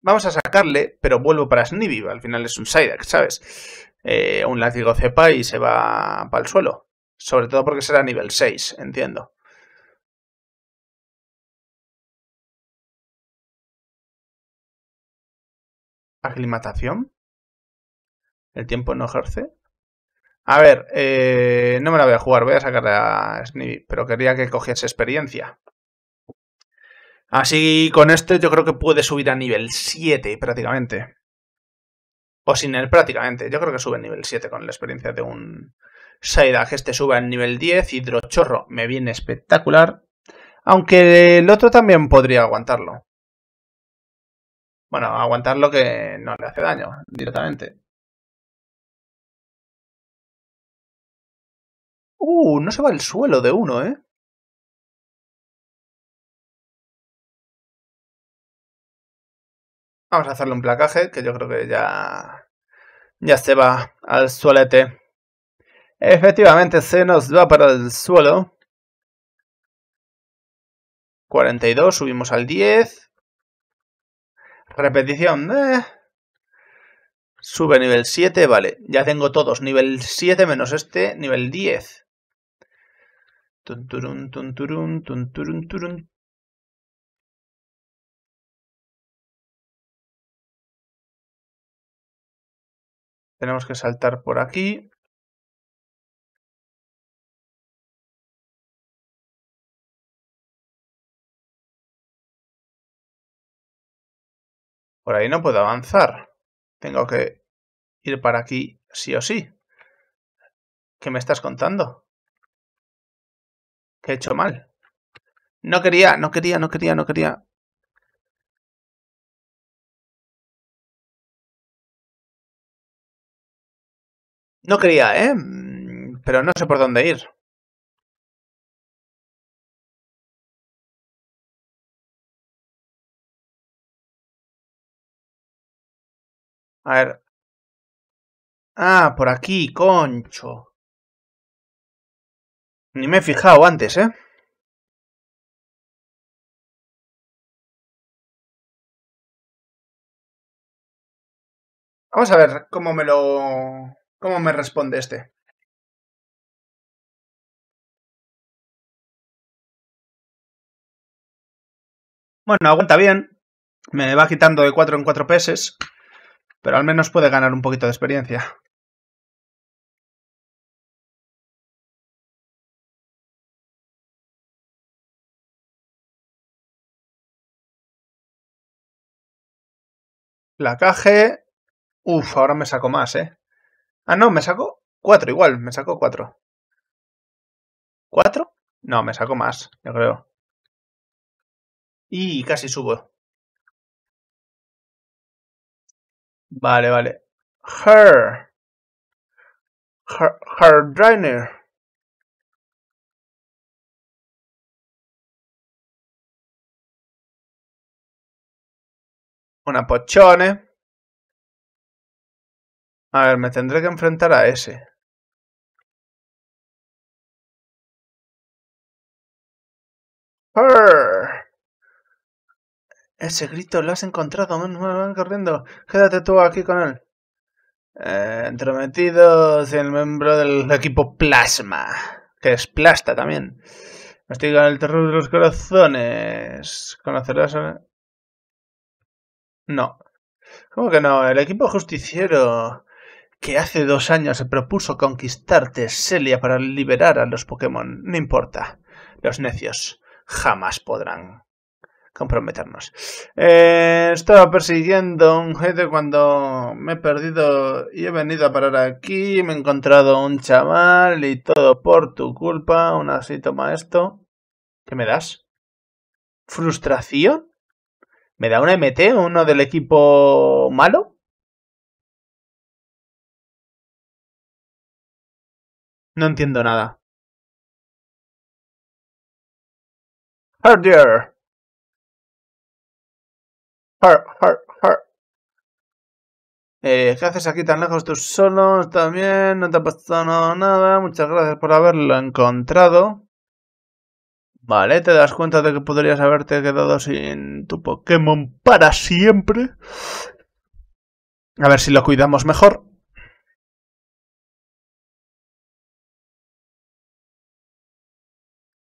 Vamos a sacarle, pero vuelvo para Snivy. Al final es un Psyduck, ¿sabes? Eh, un látigo cepa y se va para el suelo. Sobre todo porque será nivel 6, entiendo. ¿Aclimatación? ¿El tiempo no ejerce? A ver, eh, no me la voy a jugar, voy a sacar a Snivy, pero quería que cogiese experiencia. Así con esto yo creo que puede subir a nivel 7 prácticamente. O sin él prácticamente, yo creo que sube a nivel 7 con la experiencia de un Saidag. Este sube a nivel 10, Hidrochorro me viene espectacular. Aunque el otro también podría aguantarlo bueno, aguantar lo que no le hace daño directamente. Uh, no se va el suelo de uno, ¿eh? Vamos a hacerle un placaje, que yo creo que ya... Ya se va al suelete. Efectivamente, se nos va para el suelo. 42, subimos al 10. Repetición. Eh. Sube nivel 7, vale. Ya tengo todos. Nivel 7 menos este, nivel 10. Tunturun, tunturun, tunturun, turun. Tenemos que saltar por aquí. Por ahí no puedo avanzar. Tengo que ir para aquí sí o sí. ¿Qué me estás contando? ¿Qué he hecho mal? No quería, no quería, no quería, no quería. No quería, ¿eh? Mm, pero no sé por dónde ir. A ver. Ah, por aquí, concho. Ni me he fijado antes, ¿eh? Vamos a ver cómo me lo... cómo me responde este. Bueno, aguanta bien. Me va quitando de cuatro en cuatro peses pero al menos puede ganar un poquito de experiencia. La caje... Uf, ahora me saco más, ¿eh? Ah, no, me saco cuatro igual, me saco cuatro. ¿Cuatro? No, me saco más, yo creo. Y casi subo. Vale, vale. Her. Her, Una pochone. A ver, me tendré que enfrentar a ese. Her. Ese grito lo has encontrado, van corriendo. Quédate tú aquí con él. Eh, Entrometido, el miembro del equipo Plasma, que es Plasta también. Mastiga el terror de los corazones. Conocerás a... No. ¿Cómo que no? El equipo justiciero que hace dos años se propuso conquistarte, Celia, para liberar a los Pokémon. No importa. Los necios jamás podrán comprometernos. Eh, estaba persiguiendo un jefe cuando me he perdido y he venido a parar aquí. Me he encontrado un chaval y todo por tu culpa. Un así, toma esto. ¿Qué me das? ¿Frustración? ¿Me da un MT uno del equipo malo? No entiendo nada. Eh, ¿Qué haces aquí tan lejos tú solo? también bien? ¿No te ha pasado nada? Muchas gracias por haberlo encontrado. Vale, ¿te das cuenta de que podrías haberte quedado sin tu Pokémon para siempre? A ver si lo cuidamos mejor.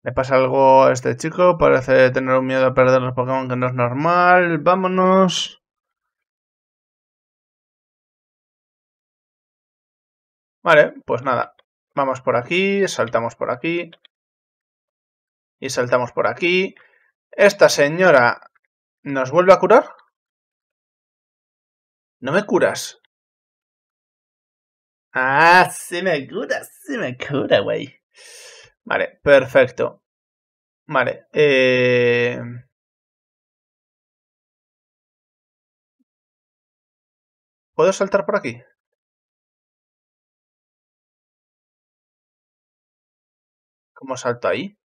Le pasa algo a este chico, parece tener un miedo a perder los Pokémon que no es normal. Vámonos. Vale, pues nada. Vamos por aquí, saltamos por aquí. Y saltamos por aquí. Esta señora nos vuelve a curar. No me curas. Ah, sí me cura, sí me cura, güey. Vale, perfecto. Vale. Eh... ¿Puedo saltar por aquí? ¿Cómo salto ahí?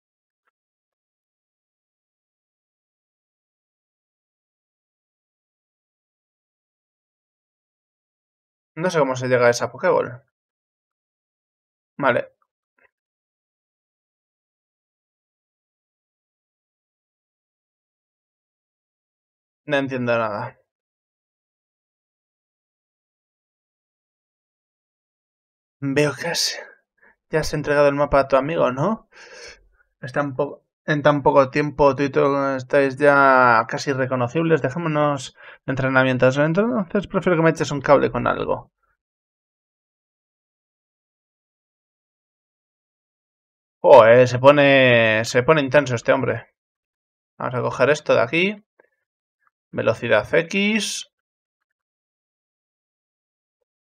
No sé cómo se llega a esa Pokéball. Vale. No entiendo nada. Veo que has, Ya has entregado el mapa a tu amigo, ¿no? en tan poco tiempo tú y tú estáis ya casi reconocibles. Dejémonos de entrenamientos. Entonces prefiero que me eches un cable con algo. se pone, se pone intenso este hombre. Vamos a coger esto de aquí. Velocidad X.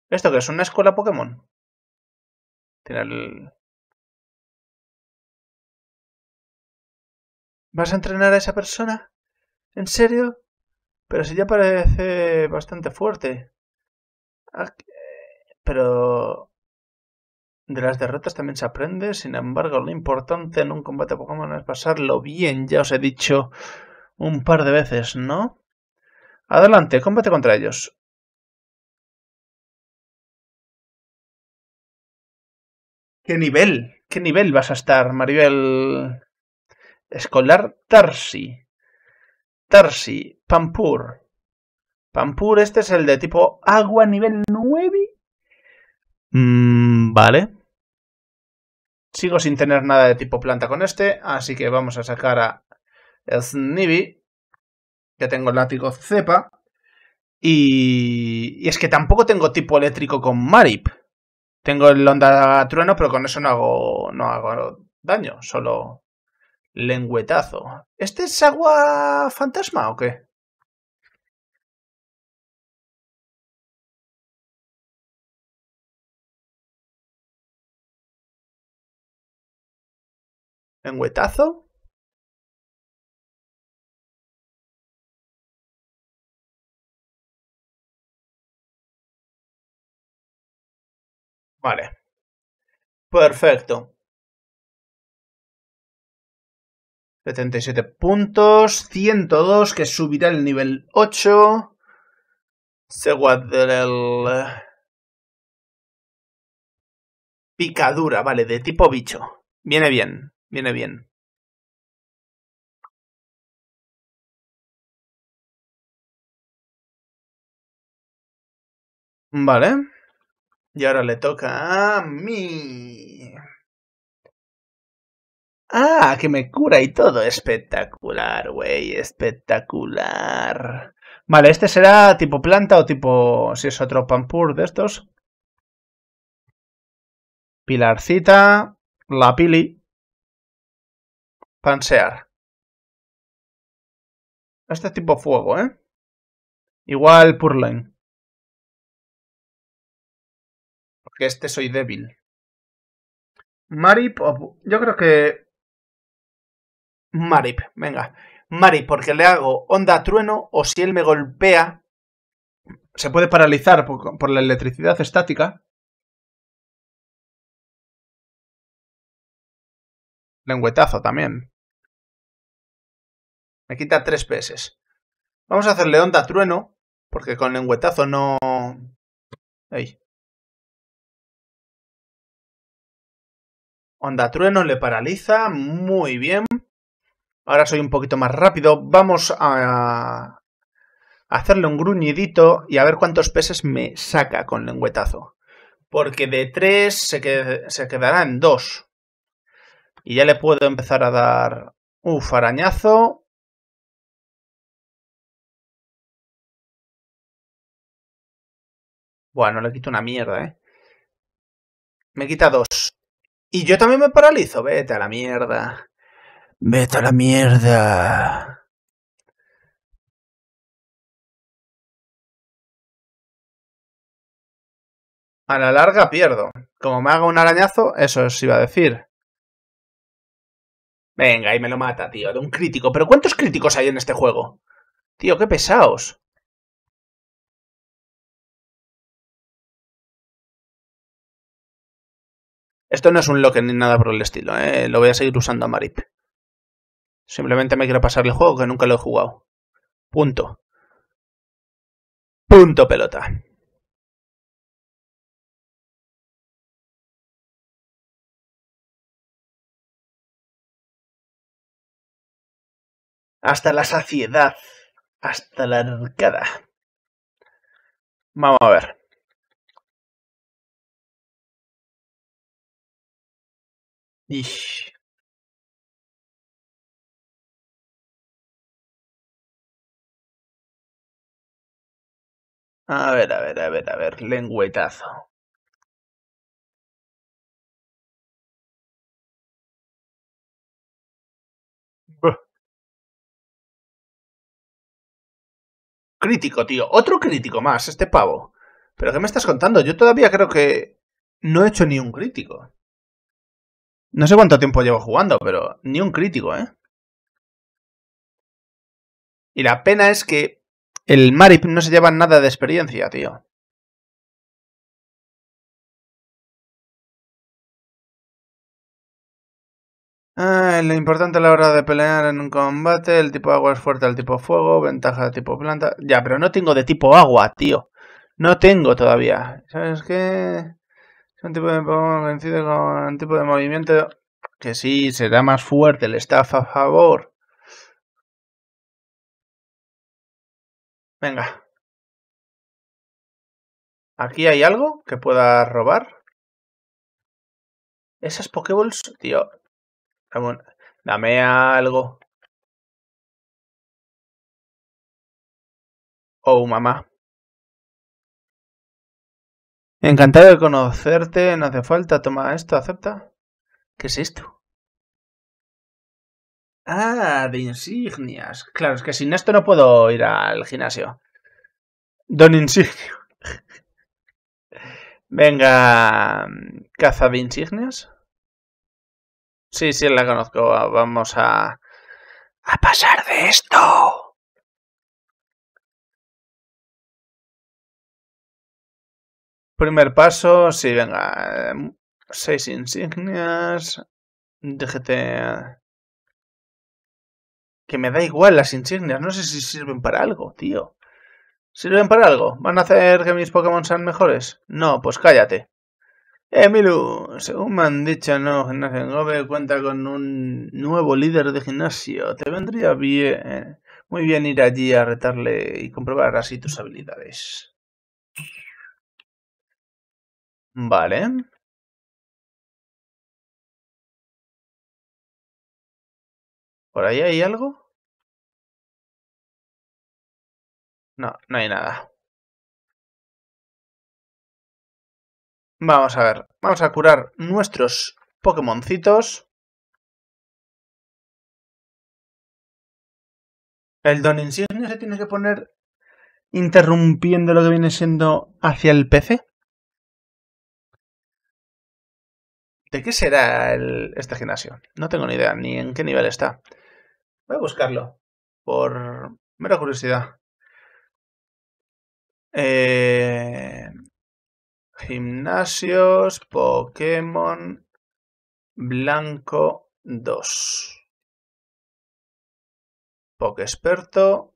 ¿Esto que es una escuela Pokémon? Tiene el... ¿Vas a entrenar a esa persona? ¿En serio? Pero si ya parece bastante fuerte. Pero... De las derrotas también se aprende, sin embargo, lo importante en un combate Pokémon es pasarlo bien, ya os he dicho un par de veces, ¿no? Adelante, combate contra ellos. ¡Qué nivel! ¿Qué nivel vas a estar, Maribel? Escolar Tarsi. Tarsi, Pampur. Pampur, este es el de tipo agua nivel 9. Mm, vale. Sigo sin tener nada de tipo planta con este, así que vamos a sacar a Snivy. Ya tengo el látigo cepa. Y, es que tampoco tengo tipo eléctrico con Marip. Tengo el onda trueno, pero con eso no hago, no hago daño, solo lenguetazo. ¿Este es agua fantasma o qué? Lengüetazo. Vale. Perfecto. 77 puntos. 102, que subirá el nivel 8. Seguad el... Eh, picadura, vale, de tipo bicho. Viene bien, viene bien. Vale. Y ahora le toca a mí. Ah, que me cura y todo. Espectacular, güey. Espectacular. Vale, este será tipo planta o tipo... Si es otro Pampur de estos. Pilarcita. La pili. Pansear. Este es tipo fuego, ¿eh? Igual Purlen. Que este soy débil. Marip, yo creo que... Marip, venga. Marip, porque le hago onda trueno o si él me golpea, se puede paralizar por, la electricidad estática. Lengüetazo también. Me quita tres peces Vamos a hacerle onda trueno, porque con lengüetazo no... ¡Ey! Onda Trueno le paraliza, muy bien. Ahora soy un poquito más rápido. Vamos a hacerle un gruñidito y a ver cuántos peces me saca con lengüetazo. Porque de tres se, quedará en dos. Y ya le puedo empezar a dar un farañazo. Bueno, le quito una mierda, ¿eh? Me quita dos. Y yo también me paralizo. Vete a la mierda. Vete a la mierda. A la larga pierdo. Como me haga un arañazo, eso os iba a decir. Venga, y me lo mata, tío, de un crítico. ¿Pero cuántos críticos hay en este juego? Tío, qué pesados. Esto no es un lock ni nada por el estilo, ¿eh? lo voy a seguir usando a Marip. Simplemente me quiero pasar el juego que nunca lo he jugado. Punto. Punto pelota. Hasta la saciedad. Hasta la arcada. Vamos a ver. A ver, a ver, a ver, a ver, lengüetazo. Crítico, tío. Otro crítico más, este pavo. ¿Pero qué me estás contando? Yo todavía creo que no he hecho ni un crítico. No sé cuánto tiempo llevo jugando, pero ni un crítico, ¿eh? Y la pena es que el Marip no se lleva nada de experiencia, tío. Ah, lo importante a la hora de pelear en un combate, el tipo agua es fuerte al tipo fuego, ventaja de tipo planta. Ya, pero no tengo de tipo agua, tío. No tengo todavía. ¿Sabes qué? un tipo de coincide con un tipo de movimiento que sí será más fuerte el staff a favor. Venga. ¿Aquí hay algo que pueda robar? Esas Pokéballs, tío. Dame algo. Oh, mamá. Encantado de conocerte, no hace falta, toma esto, acepta. ¿Qué es esto? Ah, de insignias. Claro, es que sin esto no puedo ir al gimnasio. Don Insignio. Venga, caza de insignias. Sí, sí, la conozco. Vamos a... a pasar de esto. Primer paso, sí, venga. Em, seis insignias. déjete. Que me da igual las insignias. No sé si sirven para algo, tío. ¿Sirven para algo? ¿Van a hacer que mis Pokémon sean mejores? No, pues cállate. Eh, Milu, según me han dicho, no, Gimnasio cuenta con un nuevo líder de gimnasio. Te vendría bien, muy bien ir allí a retarle y comprobar así tus habilidades. Vale. ¿Por ahí hay algo? No, no hay nada. Vamos a ver. Vamos a curar nuestros Pokémoncitos. El Don Insignia se tiene que poner interrumpiendo lo que viene siendo hacia el PC. ¿De qué será este gimnasio? No tengo ni idea, ni en qué nivel está. Voy a buscarlo, por mera curiosidad. Eh, gimnasios Pokémon Blanco 2. Poké experto.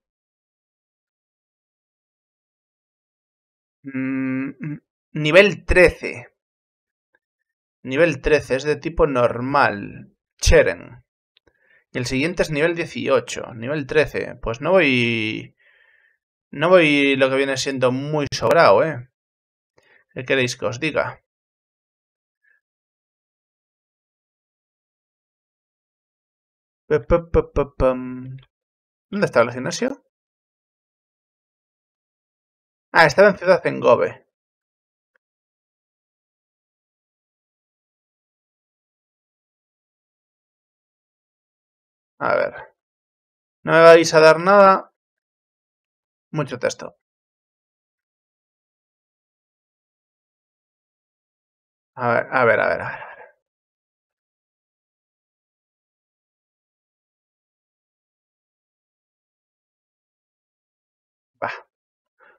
Mm, mm, nivel 13 nivel 13 es de tipo normal, Cheren. Y el siguiente es nivel 18, nivel 13. Pues no voy... No voy lo que viene siendo muy sobrado, ¿eh? ¿Qué queréis que os diga? ¿Dónde estaba el gimnasio? Ah, estaba en Ciudad Engobe. A ver. No me vais a dar nada. Mucho texto. A ver, a ver, a ver, a ver. Bah.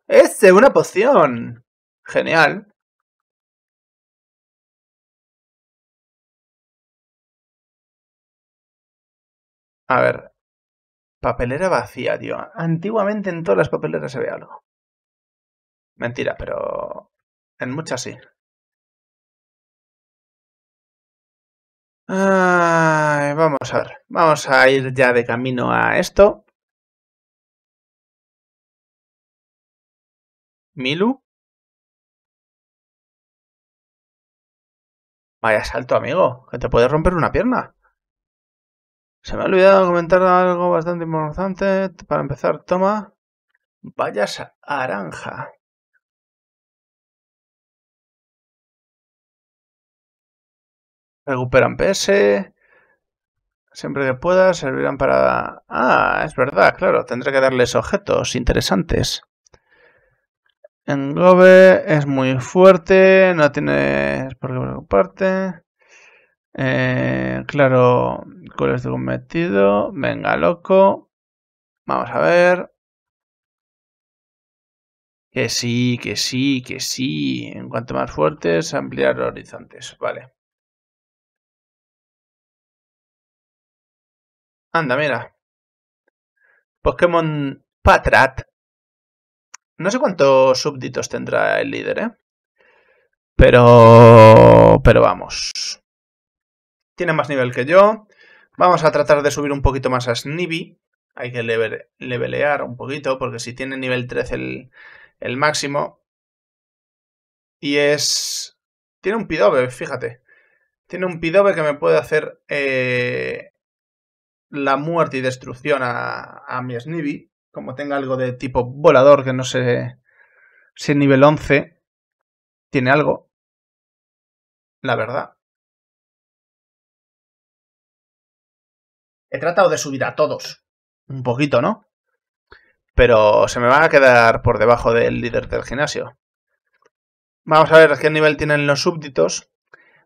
¡Ese! ¡Una poción! Genial. A ver. Papelera vacía, tío. Antiguamente en todas las papeleras se ve algo. Mentira, pero. En muchas sí. vamos a ver. Vamos a ir ya de camino a esto. Milu. Vaya salto, amigo, que te puedes romper una pierna. Se me ha olvidado comentar algo bastante importante. Para empezar, toma Vayas aranja. Recuperan PS. Siempre que pueda, servirán para... Ah, es verdad, claro, tendré que darles objetos interesantes. Engobe es muy fuerte, no tienes por qué preocuparte. Eh, claro, ¿cuál es este tu cometido? Venga, loco. Vamos a ver. Que sí, que sí, que sí. En cuanto más fuertes, ampliar horizontes. Vale. Anda, mira. Pokémon Patrat. No sé cuántos súbditos tendrá el líder, ¿eh? Pero... Pero vamos tiene más nivel que yo. Vamos a tratar de subir un poquito más a Snivy. Hay que levelear un poquito, porque si tiene nivel 13 el, máximo. Y es... Tiene un pidobe, fíjate. Tiene un pidobe que me puede hacer eh, la muerte y destrucción a, a mi Snivy. Como tenga algo de tipo volador, que no sé si es nivel 11 tiene algo. La verdad. He tratado de subir a todos. Un poquito, ¿no? Pero se me va a quedar por debajo del líder del gimnasio. Vamos a ver qué nivel tienen los súbditos.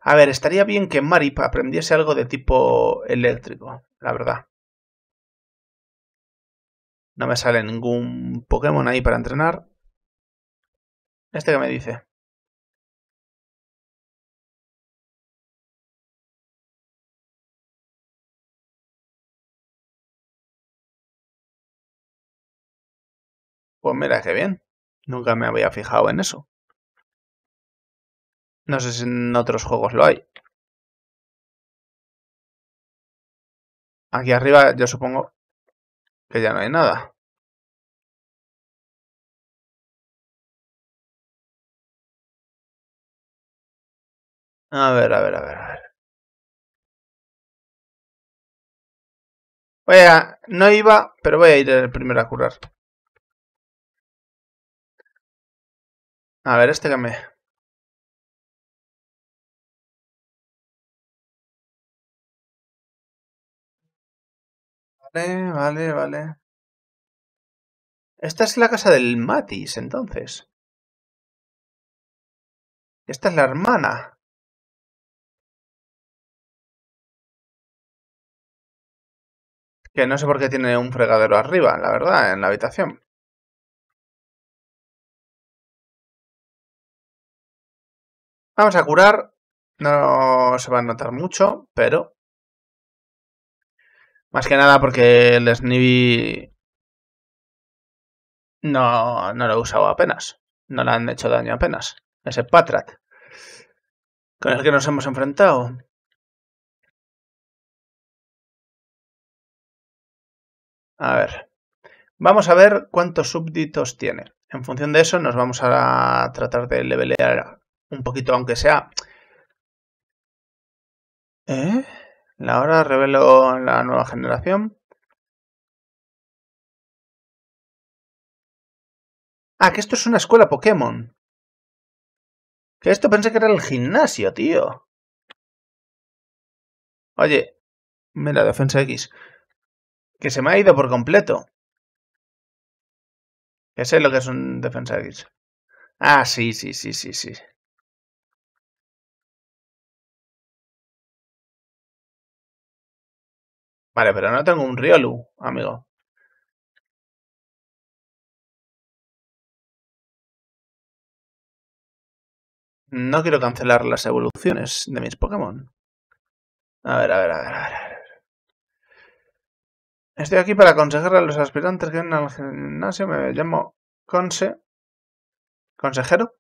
A ver, estaría bien que Mari aprendiese algo de tipo eléctrico, la verdad. No me sale ningún Pokémon ahí para entrenar. ¿Este que me dice? Pues mira, qué bien. Nunca me había fijado en eso. No sé si en otros juegos lo hay. Aquí arriba yo supongo que ya no hay nada. A ver, a ver, a ver, a ver. Voy No iba, pero voy a ir primero a curar. A ver, este me... Vale, vale, vale. Esta es la casa del Matis, entonces. Esta es la hermana. Que no sé por qué tiene un fregadero arriba, la verdad, en la habitación. Vamos a curar. No se va a notar mucho, pero... Más que nada porque el Snivy... No, no lo he usado apenas. No le han hecho daño apenas. Ese Patrat. Con el que nos hemos enfrentado. A ver. Vamos a ver cuántos súbditos tiene. En función de eso nos vamos a tratar de levelear un poquito, aunque sea... ¿Eh? La hora reveló la nueva generación. Ah, que esto es una escuela Pokémon. Que esto pensé que era el gimnasio, tío. Oye, mira, defensa X. Que se me ha ido por completo. Que sé lo que es un defensa X. Ah, sí, sí, sí, sí, sí. Vale, pero no tengo un Riolu, amigo. No quiero cancelar las evoluciones de mis Pokémon. A ver, a ver, a ver, a ver. Estoy aquí para aconsejar a los aspirantes que vienen al gimnasio. Me llamo Conse. Consejero.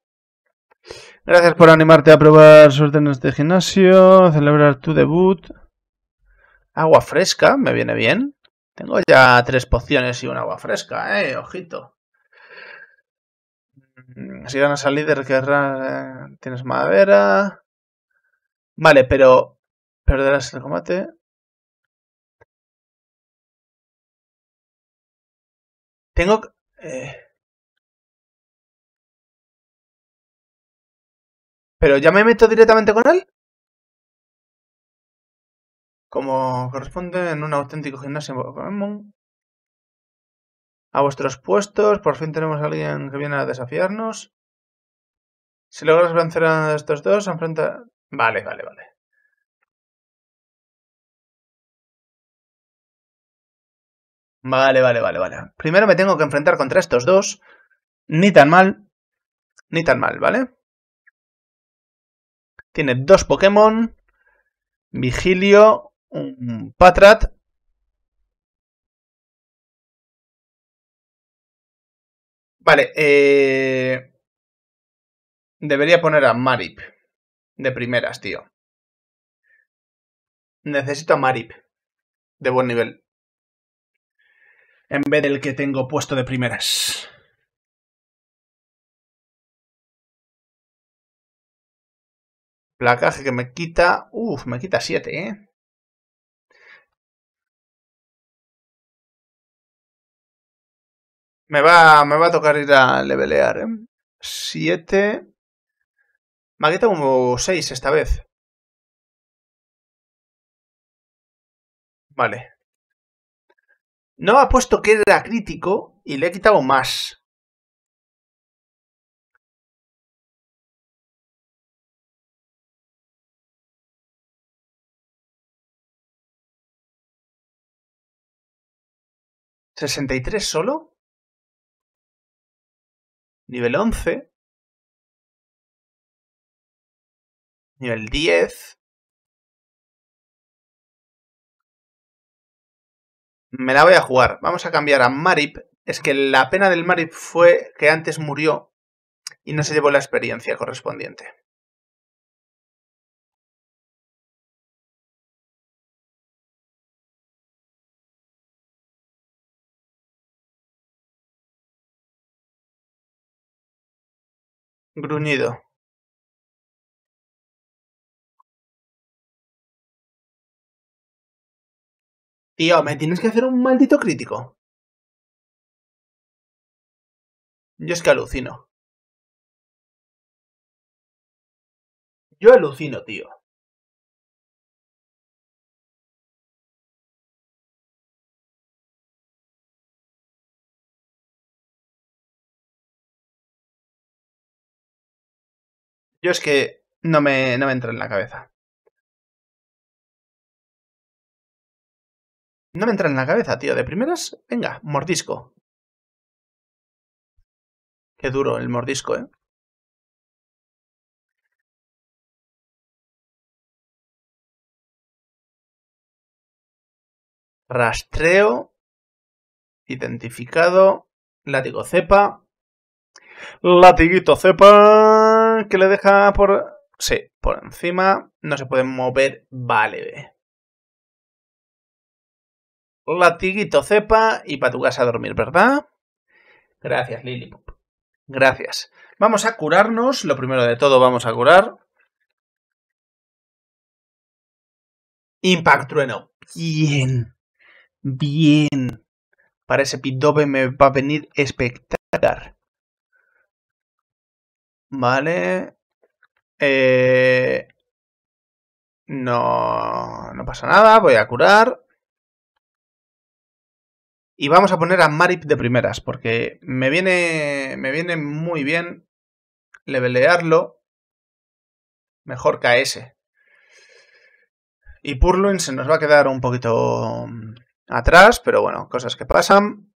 Gracias por animarte a probar suerte en este gimnasio, celebrar tu debut. Agua fresca, me viene bien. Tengo ya tres pociones y un agua fresca, eh, ojito. Mm, si ganas al líder, que eh, tienes madera. Vale, pero... Perderás el combate. Tengo... Eh. ¿Pero ya me meto directamente con él? como corresponde en un auténtico gimnasio Pokémon. A vuestros puestos, por fin tenemos a alguien que viene a desafiarnos. Si logras vencer a estos dos, enfrenta... Vale, vale, vale. Vale, vale, vale, vale. Primero me tengo que enfrentar contra estos dos. Ni tan mal. Ni tan mal, ¿vale? Tiene dos Pokémon. Vigilio Mm, Patrat Vale, eh, Debería poner a Marip. De primeras, tío. Necesito a Marip. De buen nivel. En vez del que tengo puesto de primeras. Placaje que me quita... Uf, me quita 7, ¿eh? Me va, me va a tocar ir a levelear. 7. ¿eh? quitado como seis esta vez. Vale. No ha puesto que era crítico y le he quitado más. y ¿63 solo? nivel 11, nivel 10. Me la voy a jugar. Vamos a cambiar a Marip. Es que la pena del Marip fue que antes murió y no se llevó la experiencia correspondiente. gruñido Tío, me tienes que hacer un maldito crítico. Yo es que alucino. Yo alucino, tío. Yo es que no me, no me entra en la cabeza. No me entra en la cabeza, tío. De primeras, venga, mordisco. Qué duro el mordisco, ¿eh? Rastreo. Identificado. Látigo cepa. Latiguito cepa que le deja por... Sí, por encima. No se puede mover. Vale. Latiguito cepa y para tu casa a dormir, ¿verdad? Gracias, Lilipop. Gracias. Vamos a curarnos. Lo primero de todo, vamos a curar. Impact Trueno. Bien. Bien. Para ese Pitobe me va a venir espectacular. Vale. Eh, no, no pasa nada, voy a curar. Y vamos a poner a Marip de primeras, porque me viene, me viene muy bien levelearlo mejor que ese, Y Purluin se nos va a quedar un poquito mm, atrás, pero bueno, cosas que pasan.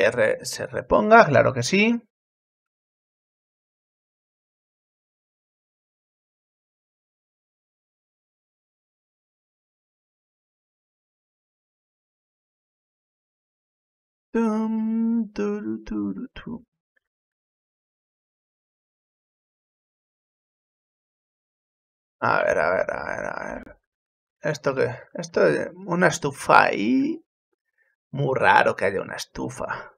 que se reponga, claro que sí. A ver, a ver, a ver, a ver. ¿Esto qué? Esto es una estufa ahí. Muy raro que haya una estufa.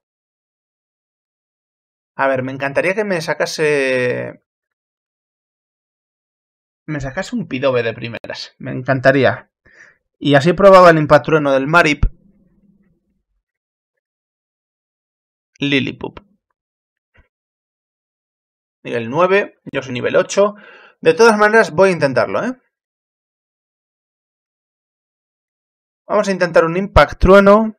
A ver, me encantaría que me sacase... Me sacase un pidobe de primeras. Me encantaría. Y así probaba el trueno del Marip. Lillipup. Nivel 9, yo soy nivel 8. De todas maneras, voy a intentarlo, ¿eh? Vamos a intentar un Impact Trueno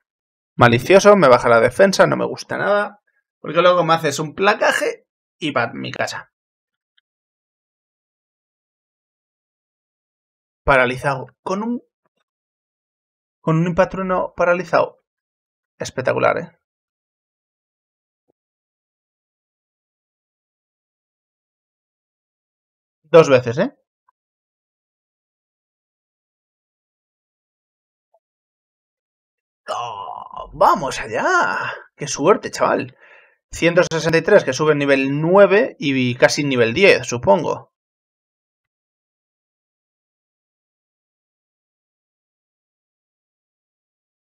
malicioso, me baja la defensa, no me gusta nada, porque luego me haces un placaje y va a mi casa. Paralizado. Con un. Con un patrono paralizado. Espectacular, ¿eh? Dos veces, ¿eh? ¡Vamos allá! ¡Qué suerte, chaval! 163 que sube nivel 9 y casi nivel 10, supongo.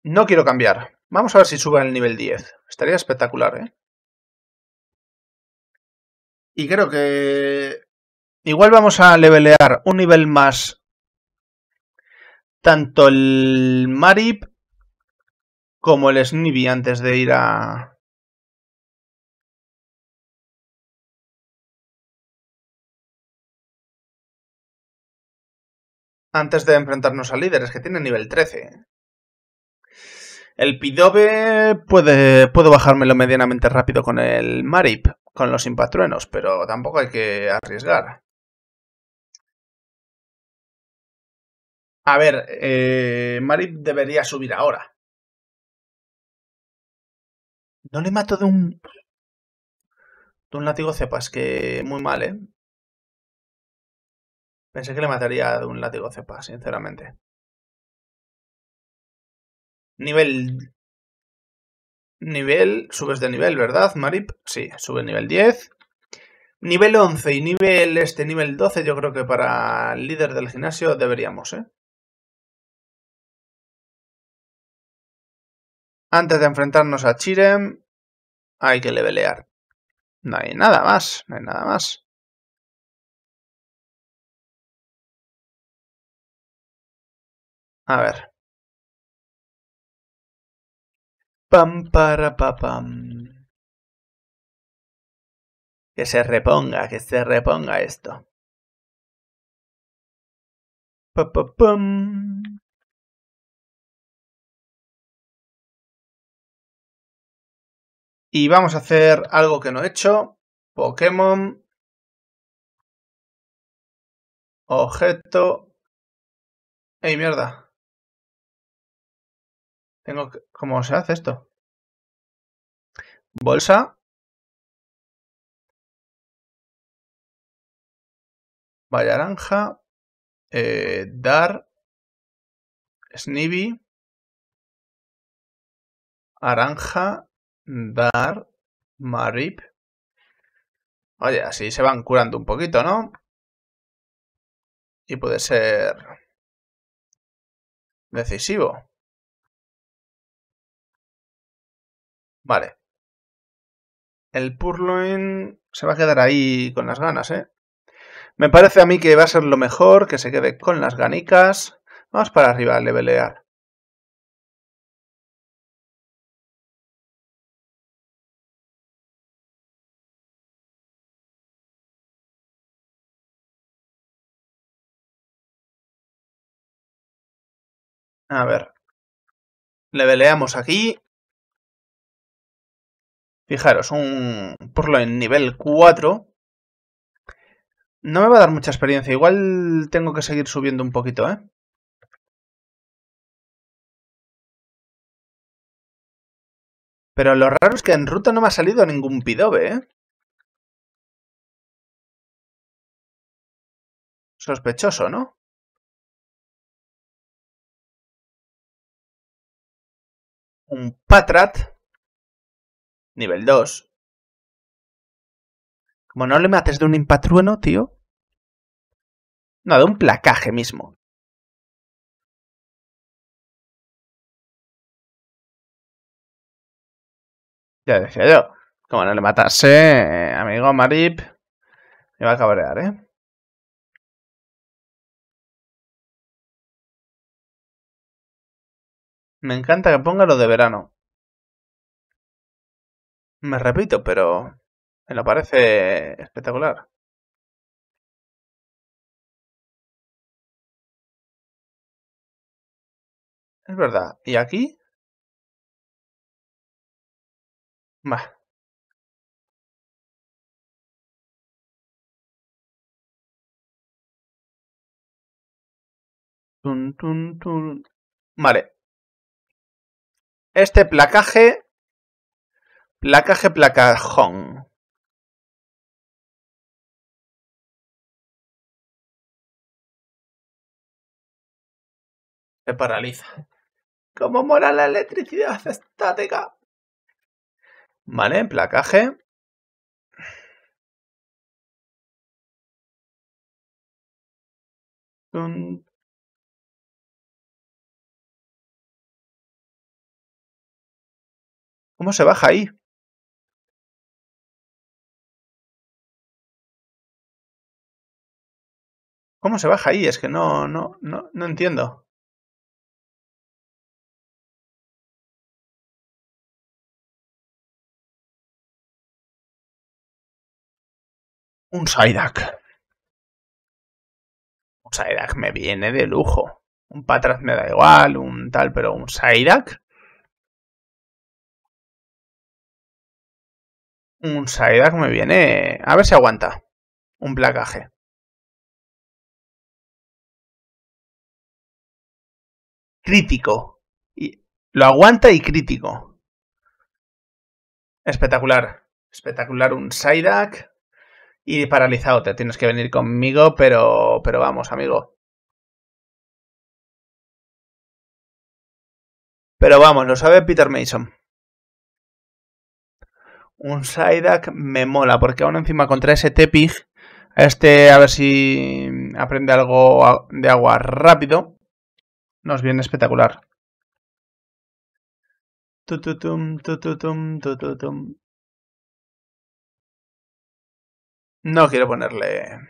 No quiero cambiar. Vamos a ver si sube al nivel 10. Estaría espectacular, ¿eh? Y creo que... Igual vamos a levelear un nivel más tanto el Marip como el Snivy antes de ir a... Antes de enfrentarnos a líderes que tienen nivel 13. El Pidove puede, puedo bajármelo medianamente rápido con el Marip, con los impatruenos, pero tampoco hay que arriesgar. A ver, eh, Marip debería subir ahora. No le mato de un. De un látigo cepas, que muy mal, ¿eh? Pensé que le mataría de un látigo cepas, sinceramente. Nivel. Nivel. Subes de nivel, ¿verdad, Marip? Sí, sube nivel 10. Nivel 11 y nivel este, nivel 12, yo creo que para el líder del gimnasio deberíamos, ¿eh? Antes de enfrentarnos a Chirem, hay que levelear. No hay nada más, no hay nada más. A ver. Pam para pam. Que se reponga, que se reponga esto. Pa, pa, pam. Y vamos a hacer algo que no he hecho. Pokémon. Objeto. ¡Ey, mierda! Tengo que... ¿Cómo se hace esto? Bolsa. Vaya naranja. Eh, dar. Snivy. Aranja. Dar Marip. Oye, así se van curando un poquito, ¿no? Y puede ser decisivo. Vale. El Purloin se va a quedar ahí con las ganas, ¿eh? Me parece a mí que va a ser lo mejor, que se quede con las ganicas. Vamos para arriba a levelear. A ver. Le veleamos aquí. Fijaros, un Purlo en nivel 4. No me va a dar mucha experiencia. Igual tengo que seguir subiendo un poquito, ¿eh? Pero lo raro es que en ruta no me ha salido ningún pidobe, ¿eh? Sospechoso, ¿no? un Patrat, nivel 2. Como no le mates de un impatrueno, tío. No, de un placaje mismo. Ya decía yo. Como no le matase, eh, amigo Marip, me va a cabrear, ¿eh? Me encanta que ponga lo de verano. Me repito, pero me lo parece espectacular. Es verdad. ¿Y aquí? Bah. Tun, Vale, este placaje, placaje placajón. Se paraliza. ¿Cómo mola la electricidad estática? Vale, placaje. ¿Cómo se baja ahí? ¿Cómo se baja ahí? Es que no, no, no, no entiendo. Un Psyduck. Un Psyduck me viene de lujo. Un Patras me da igual, un tal, pero un Psyduck. Un Psyduck me viene... A ver si aguanta. Un placaje. Crítico. Y lo aguanta y crítico. Espectacular. Espectacular un Psyduck. Y paralizado, te tienes que venir conmigo, pero, pero vamos, amigo. Pero vamos, lo sabe Peter Mason. Un Psyduck me mola, porque aún encima contra ese Tepig, este a ver si aprende algo de agua rápido, nos viene espectacular. No quiero ponerle...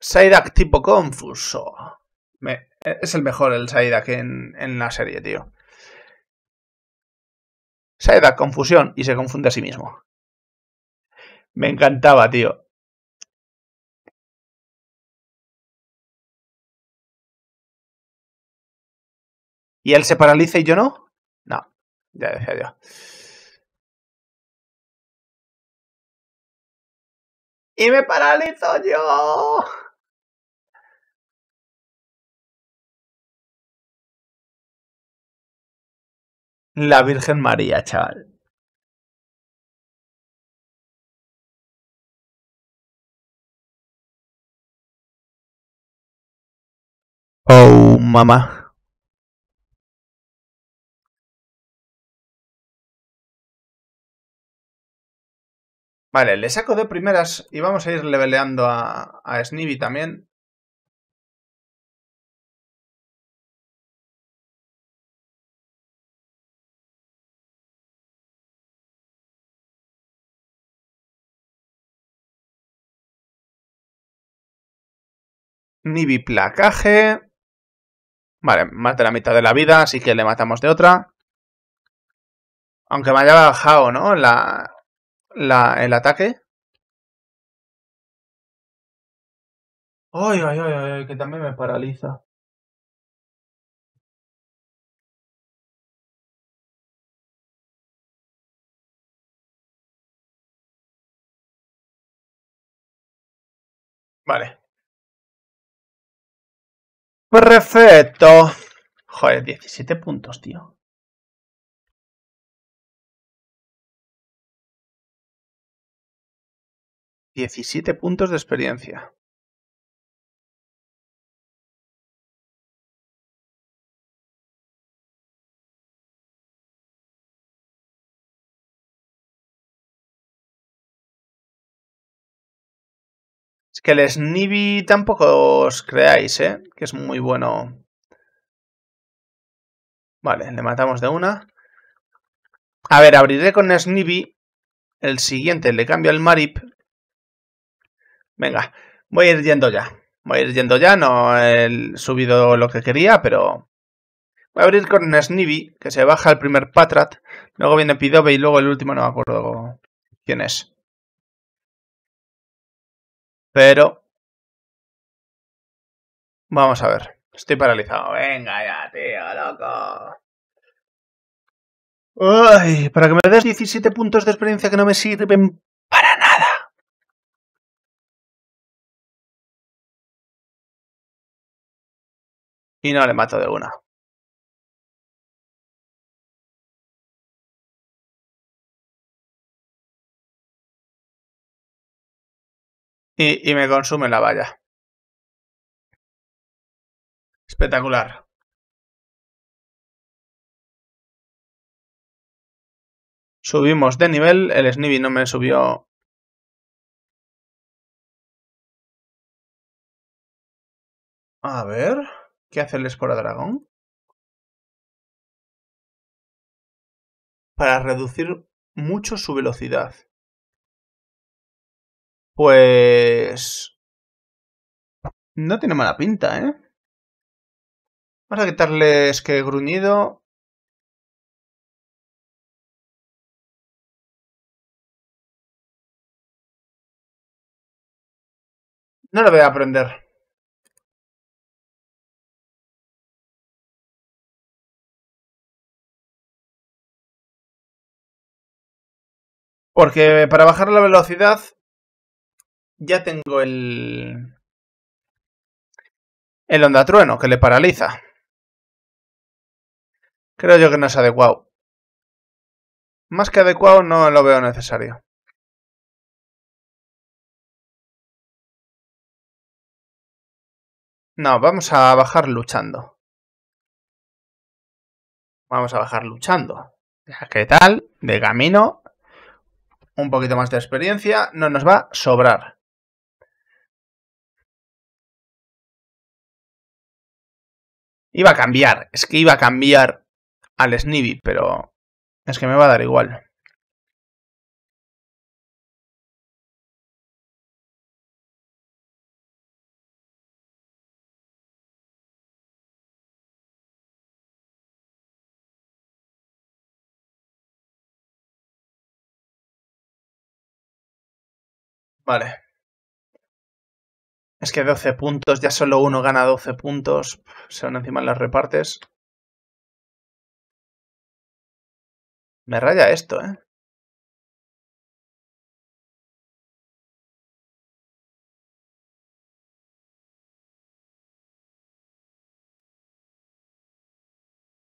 Psyduck tipo confuso. Es el mejor el Psyduck en, en la serie, tío da confusión y se confunde a sí mismo. Me encantaba, tío. ¿Y él se paraliza y yo no? No, ya decía yo. ¡Y me paralizo yo! la Virgen María, chaval. Oh, mamá. Vale, le saco de primeras y vamos a ir leveleando a, a Snivy también. ni biplacaje. Vale, más de la mitad de la vida, así que le matamos de otra. Aunque me haya bajado, ¿no? La, la, el ataque. Ay, ay, ay, ay, que también me paraliza. Vale. Perfecto. Joder, 17 puntos, tío. Diecisiete puntos de experiencia. Que el Snivy tampoco os creáis, ¿eh? Que es muy bueno. Vale, le matamos de una. A ver, abriré con Snivy. El siguiente le cambio al Marip. Venga, voy a ir yendo ya. Voy a ir yendo ya, no he subido lo que quería, pero... Voy a abrir con Snivy, que se baja el primer Patrat. Luego viene Pidobe y luego el último no me acuerdo quién es. Pero... Vamos a ver. Estoy paralizado. Venga ya, tío, loco. Ay, para que me des 17 puntos de experiencia que no me sirven para nada. Y no le mato de una. y, me consume la valla. Espectacular. Subimos de nivel, el Snivy no me subió... A ver, ¿qué hace el Espora Dragón? Para reducir mucho su velocidad. Pues... No tiene mala pinta, ¿eh? Vamos a quitarles que gruñido. No lo voy a aprender. Porque para bajar la velocidad ya tengo el... El onda trueno que le paraliza. Creo yo que no es adecuado. Más que adecuado no lo veo necesario. No, vamos a bajar luchando. Vamos a bajar luchando. ¿Qué tal? De camino. Un poquito más de experiencia. No nos va a sobrar. Iba a cambiar, es que iba a cambiar al Snivy, pero es que me va a dar igual. Vale. Es que 12 puntos, ya solo uno gana 12 puntos. Se van encima en las repartes. Me raya esto, ¿eh?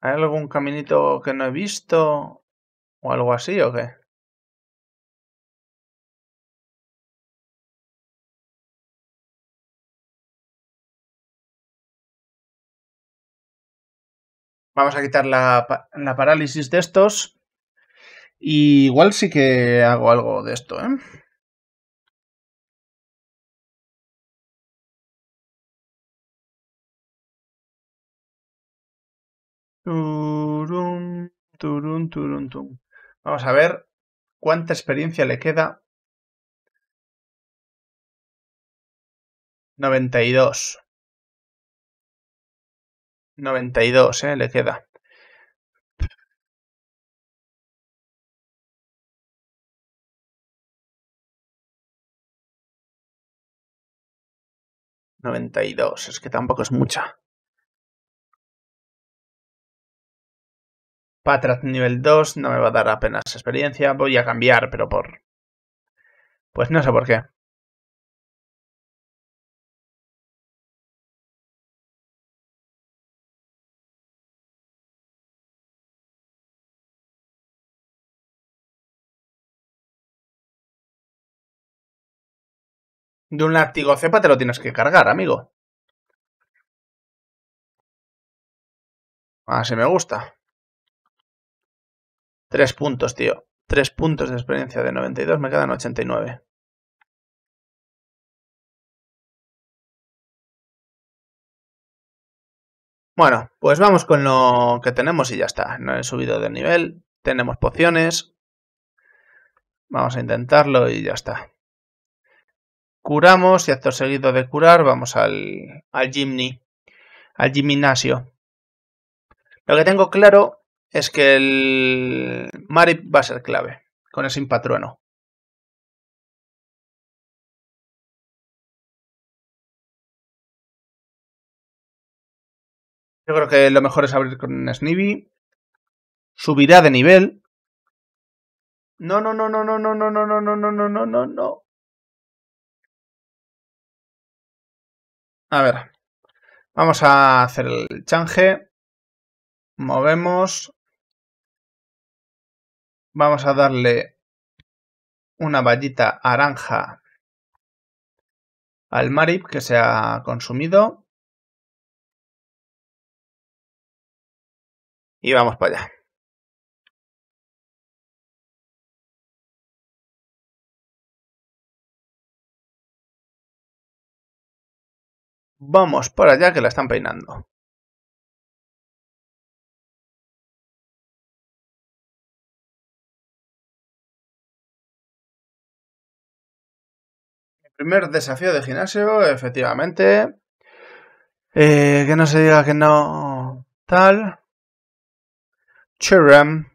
¿Hay algún caminito que no he visto? ¿O algo así o qué? Vamos a quitar la, parálisis de estos. igual sí que hago algo de esto, ¿eh? Turum, turum, turum, tum. Vamos a ver cuánta experiencia le queda. y dos. 92, ¿eh? Le queda. Noventa y dos, es que tampoco es mucha. Patrat nivel 2 no me va a dar apenas experiencia. Voy a cambiar, pero por... Pues no sé por qué. de un látigo cepa te lo tienes que cargar, amigo. Así me gusta. Tres puntos, tío. Tres puntos de experiencia de 92, me quedan 89. Bueno, pues vamos con lo que tenemos y ya está. No he subido de nivel, tenemos pociones. Vamos a intentarlo y ya está curamos y acto seguido de curar vamos al, al al gimnasio. Lo que tengo claro es que el Mari va a ser clave con el simpatrueno. Yo creo que lo mejor es abrir con Snivy. Subirá de nivel. No, no, no, no, no, no, no, no, no, no, no, no, no, no. A ver, vamos a hacer el change. Movemos. Vamos a darle una vallita naranja al Marip que se ha consumido. Y vamos para allá. Vamos por allá que la están peinando. El primer desafío de gimnasio, efectivamente. Eh, que no se diga que no. Tal. Churram.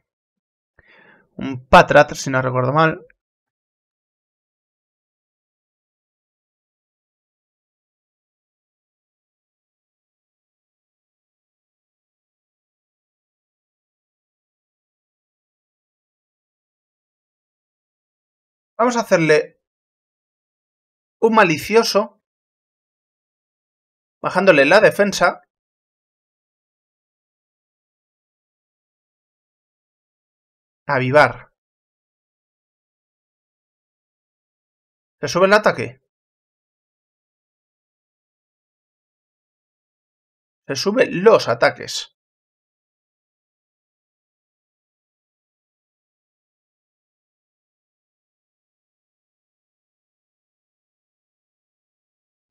Un Patrat, si no recuerdo mal. Vamos a hacerle un malicioso, bajándole la defensa. Avivar. ¿Se sube el ataque? Se suben los ataques.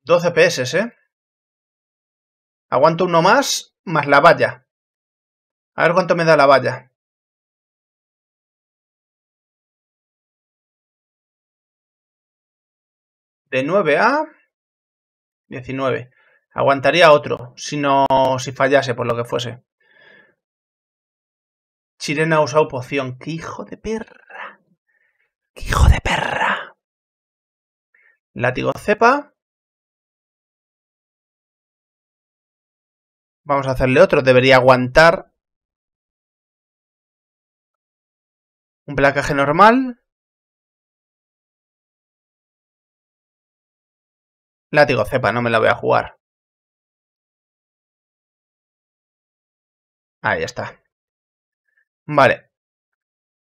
12 PS, ¿eh? Aguanto uno más, más la valla. A ver cuánto me da la valla. De 9 a 19. Aguantaría otro, si no, si fallase por lo que fuese. Chirena ha usado poción. ¡Qué hijo de perra! ¡Qué hijo de perra! Látigo cepa. Vamos a hacerle otro. Debería aguantar. Un placaje normal. Látigo cepa, no me la voy a jugar. Ahí está. Vale.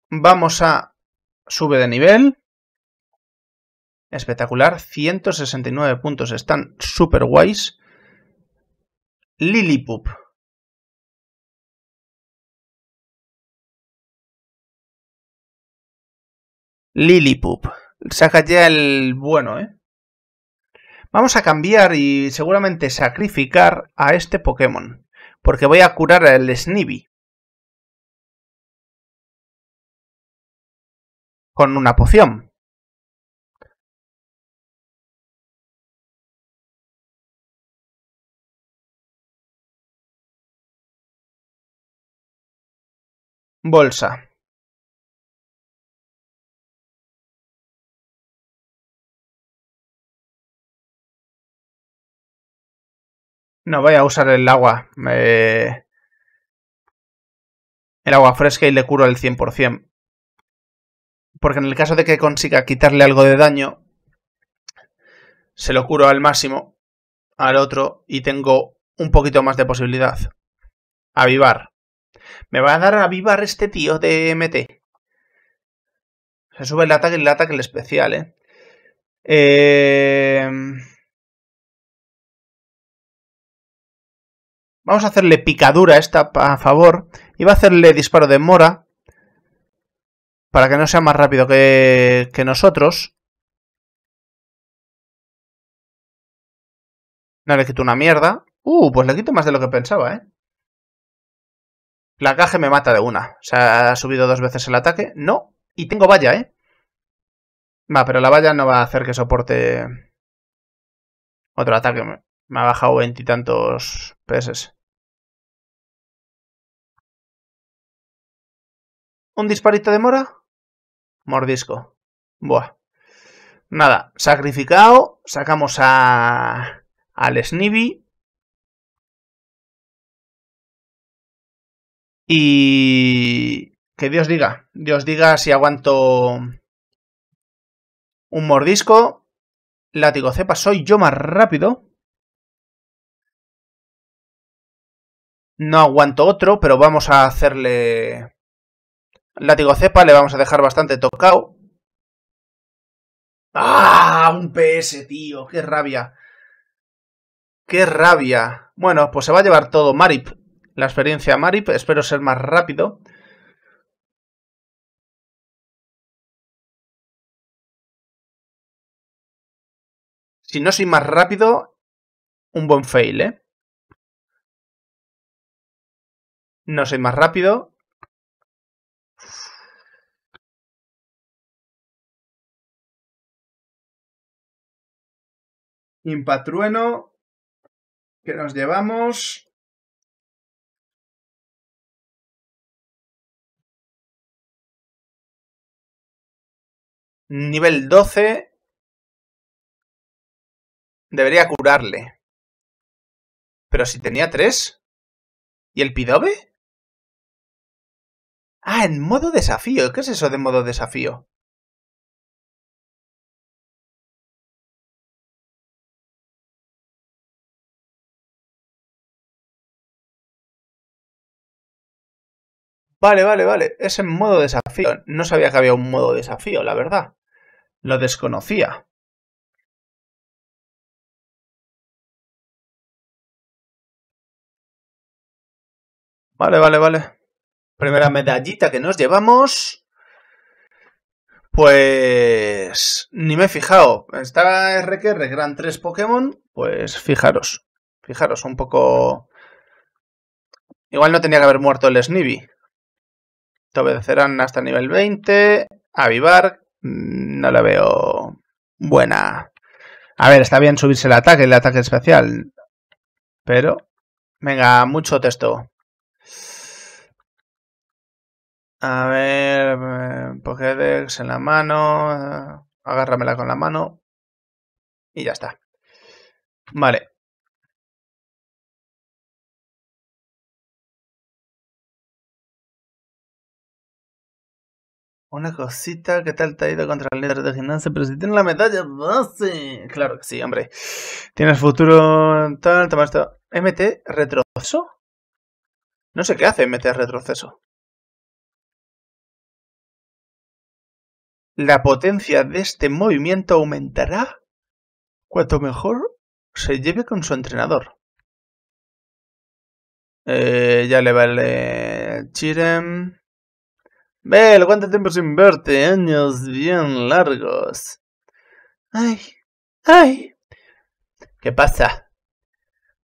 Vamos a... Sube de nivel. Espectacular. 169 puntos están súper guays. Lillipup Saca ya el bueno, ¿eh? Vamos a cambiar y seguramente sacrificar a este Pokémon. Porque voy a curar al Snivy. Con una poción. Bolsa No voy a usar el agua. Eh, el agua fresca y le curo al 100%. Porque en el caso de que consiga quitarle algo de daño, se lo curo al máximo al otro y tengo un poquito más de posibilidad. Avivar. Me va a dar a vivar este tío de MT. Se sube el ataque, el ataque, el especial, ¿eh? ¿eh? Vamos a hacerle picadura a esta a favor. Y va a hacerle disparo de mora. Para que no sea más rápido que, que nosotros. No le quito una mierda. Uh, pues le quito más de lo que pensaba, ¿eh? La caja me mata de una. O sea, ha subido dos veces el ataque. No. Y tengo valla, ¿eh? Va, pero la valla no va a hacer que soporte otro ataque. Me ha bajado veintitantos PS. ¿Un disparito de mora? Mordisco. Buah. Nada, sacrificado. Sacamos a... al Snivy. Y que Dios diga, Dios diga si aguanto un mordisco, látigo cepa, soy yo más rápido. No aguanto otro, pero vamos a hacerle látigo cepa, le vamos a dejar bastante tocado. ¡Ah! Un PS, tío, qué rabia. ¡Qué rabia! Bueno, pues se va a llevar todo Marip la experiencia Marip. Espero ser más rápido. Si no soy más rápido, un buen fail, ¿eh? No soy más rápido. Impatrueno. Que nos llevamos. nivel 12 debería curarle. Pero si tenía 3. ¿Y el pidobe? Ah, en modo desafío. ¿Qué es eso de modo desafío? Vale, vale, vale. Es en modo desafío. No sabía que había un modo desafío, la verdad. Lo desconocía Vale, vale, vale. Primera medallita que nos llevamos. Pues... Ni me he fijado. Está RQR, Gran 3 Pokémon. Pues fijaros. Fijaros, un poco... Igual no tenía que haber muerto el Snivy. Te obedecerán hasta nivel 20. Avivar. Mm, no la veo buena. A ver, está bien subirse el ataque, el ataque especial. Pero, venga, mucho texto. A ver, eh, Pokédex en la mano, eh, agárramela con la mano y ya está. Vale. Una cosita, ¿qué tal te ha ido contra el líder de gimnasia? Pero si tiene la medalla base. Pues claro que sí, hombre. Tienes futuro tal, toma ¿MT retroceso? No sé qué hace MT retroceso. La potencia de este movimiento aumentará cuanto mejor se lleve con su entrenador. Eh, ya le vale Chirem. Velo, cuánto tiempo sin verte, años bien largos. Ay, ay. ¿Qué pasa?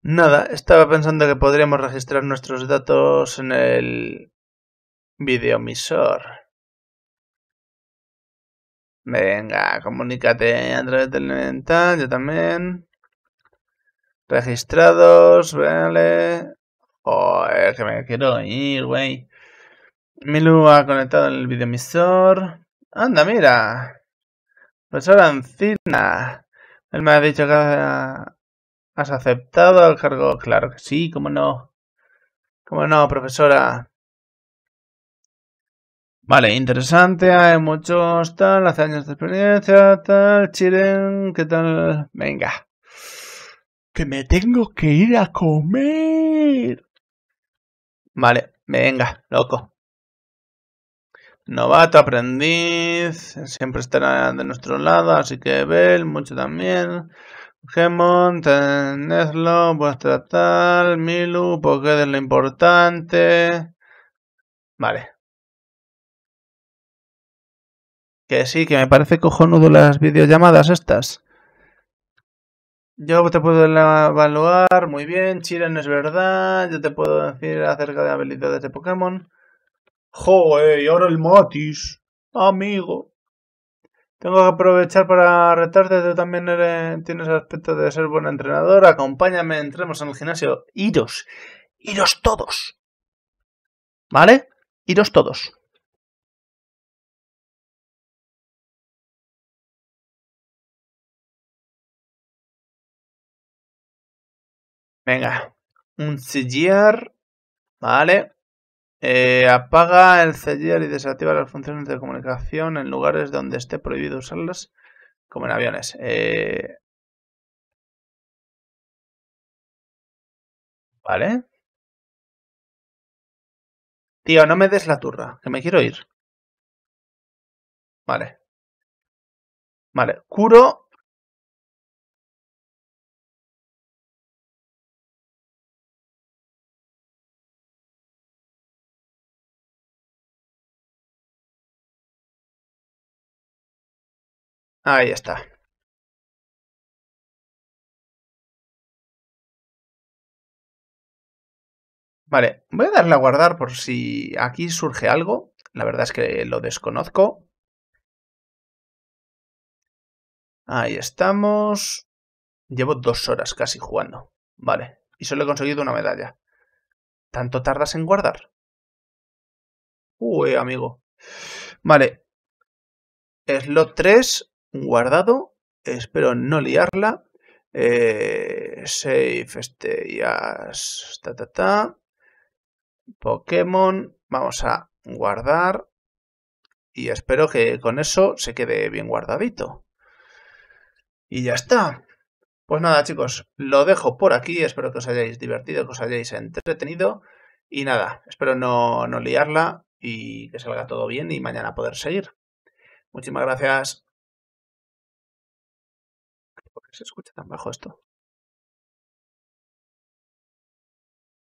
Nada, estaba pensando que podríamos registrar nuestros datos en el videomisor. Venga, comunícate a través del mental, yo también. Registrados, vale. es que me quiero ir, güey. Milu ha conectado el videoemisor. Anda, mira. Profesora Ancina. Él me ha dicho que has aceptado el cargo. Claro que sí, cómo no. Cómo no, profesora. Vale, interesante. Hay muchos tal, hace años de experiencia, tal, chiren, ¿qué tal? Venga. Que me tengo que ir a comer. Vale, venga, loco. Novato, aprendiz, siempre estará de nuestro lado, así que Bell, mucho también. Gemon, tenedlo, vuestra tal, Milu, porque es lo importante. Vale. Que sí, que me parece cojonudo las videollamadas estas. Yo te puedo evaluar muy bien, Chiren es verdad, yo te puedo decir acerca de habilidades de Pokémon. Joder, y ahora el Matis. Amigo. Tengo que aprovechar para retarte. Tú también tienes el aspecto de ser buen entrenador. Acompáñame, entremos en el gimnasio. Iros. Iros todos. ¿Vale? Iros todos. Venga. Un sillar. ¿Vale? Eh, apaga el celular y desactiva las funciones de comunicación en lugares donde esté prohibido usarlas, como en aviones. Eh, vale. Tío, no me des la turra, que me quiero ir. Vale. Vale, curo Ahí está. Vale, voy a darle a guardar por si aquí surge algo. La verdad es que lo desconozco. Ahí estamos. Llevo dos horas casi jugando. Vale, y solo he conseguido una medalla. ¿Tanto tardas en guardar? Uy, amigo. Vale. Slot 3 guardado. Espero no liarla. Eh, save este ya. ta, ta, Pokémon. Vamos a guardar. Y espero que con eso se quede bien guardadito. Y ya está. Pues nada, chicos, lo dejo por aquí. Espero que os hayáis divertido, que os hayáis entretenido. Y nada, espero no, no liarla y que salga todo bien y mañana poder seguir. Muchísimas gracias. Que se escucha tan bajo esto?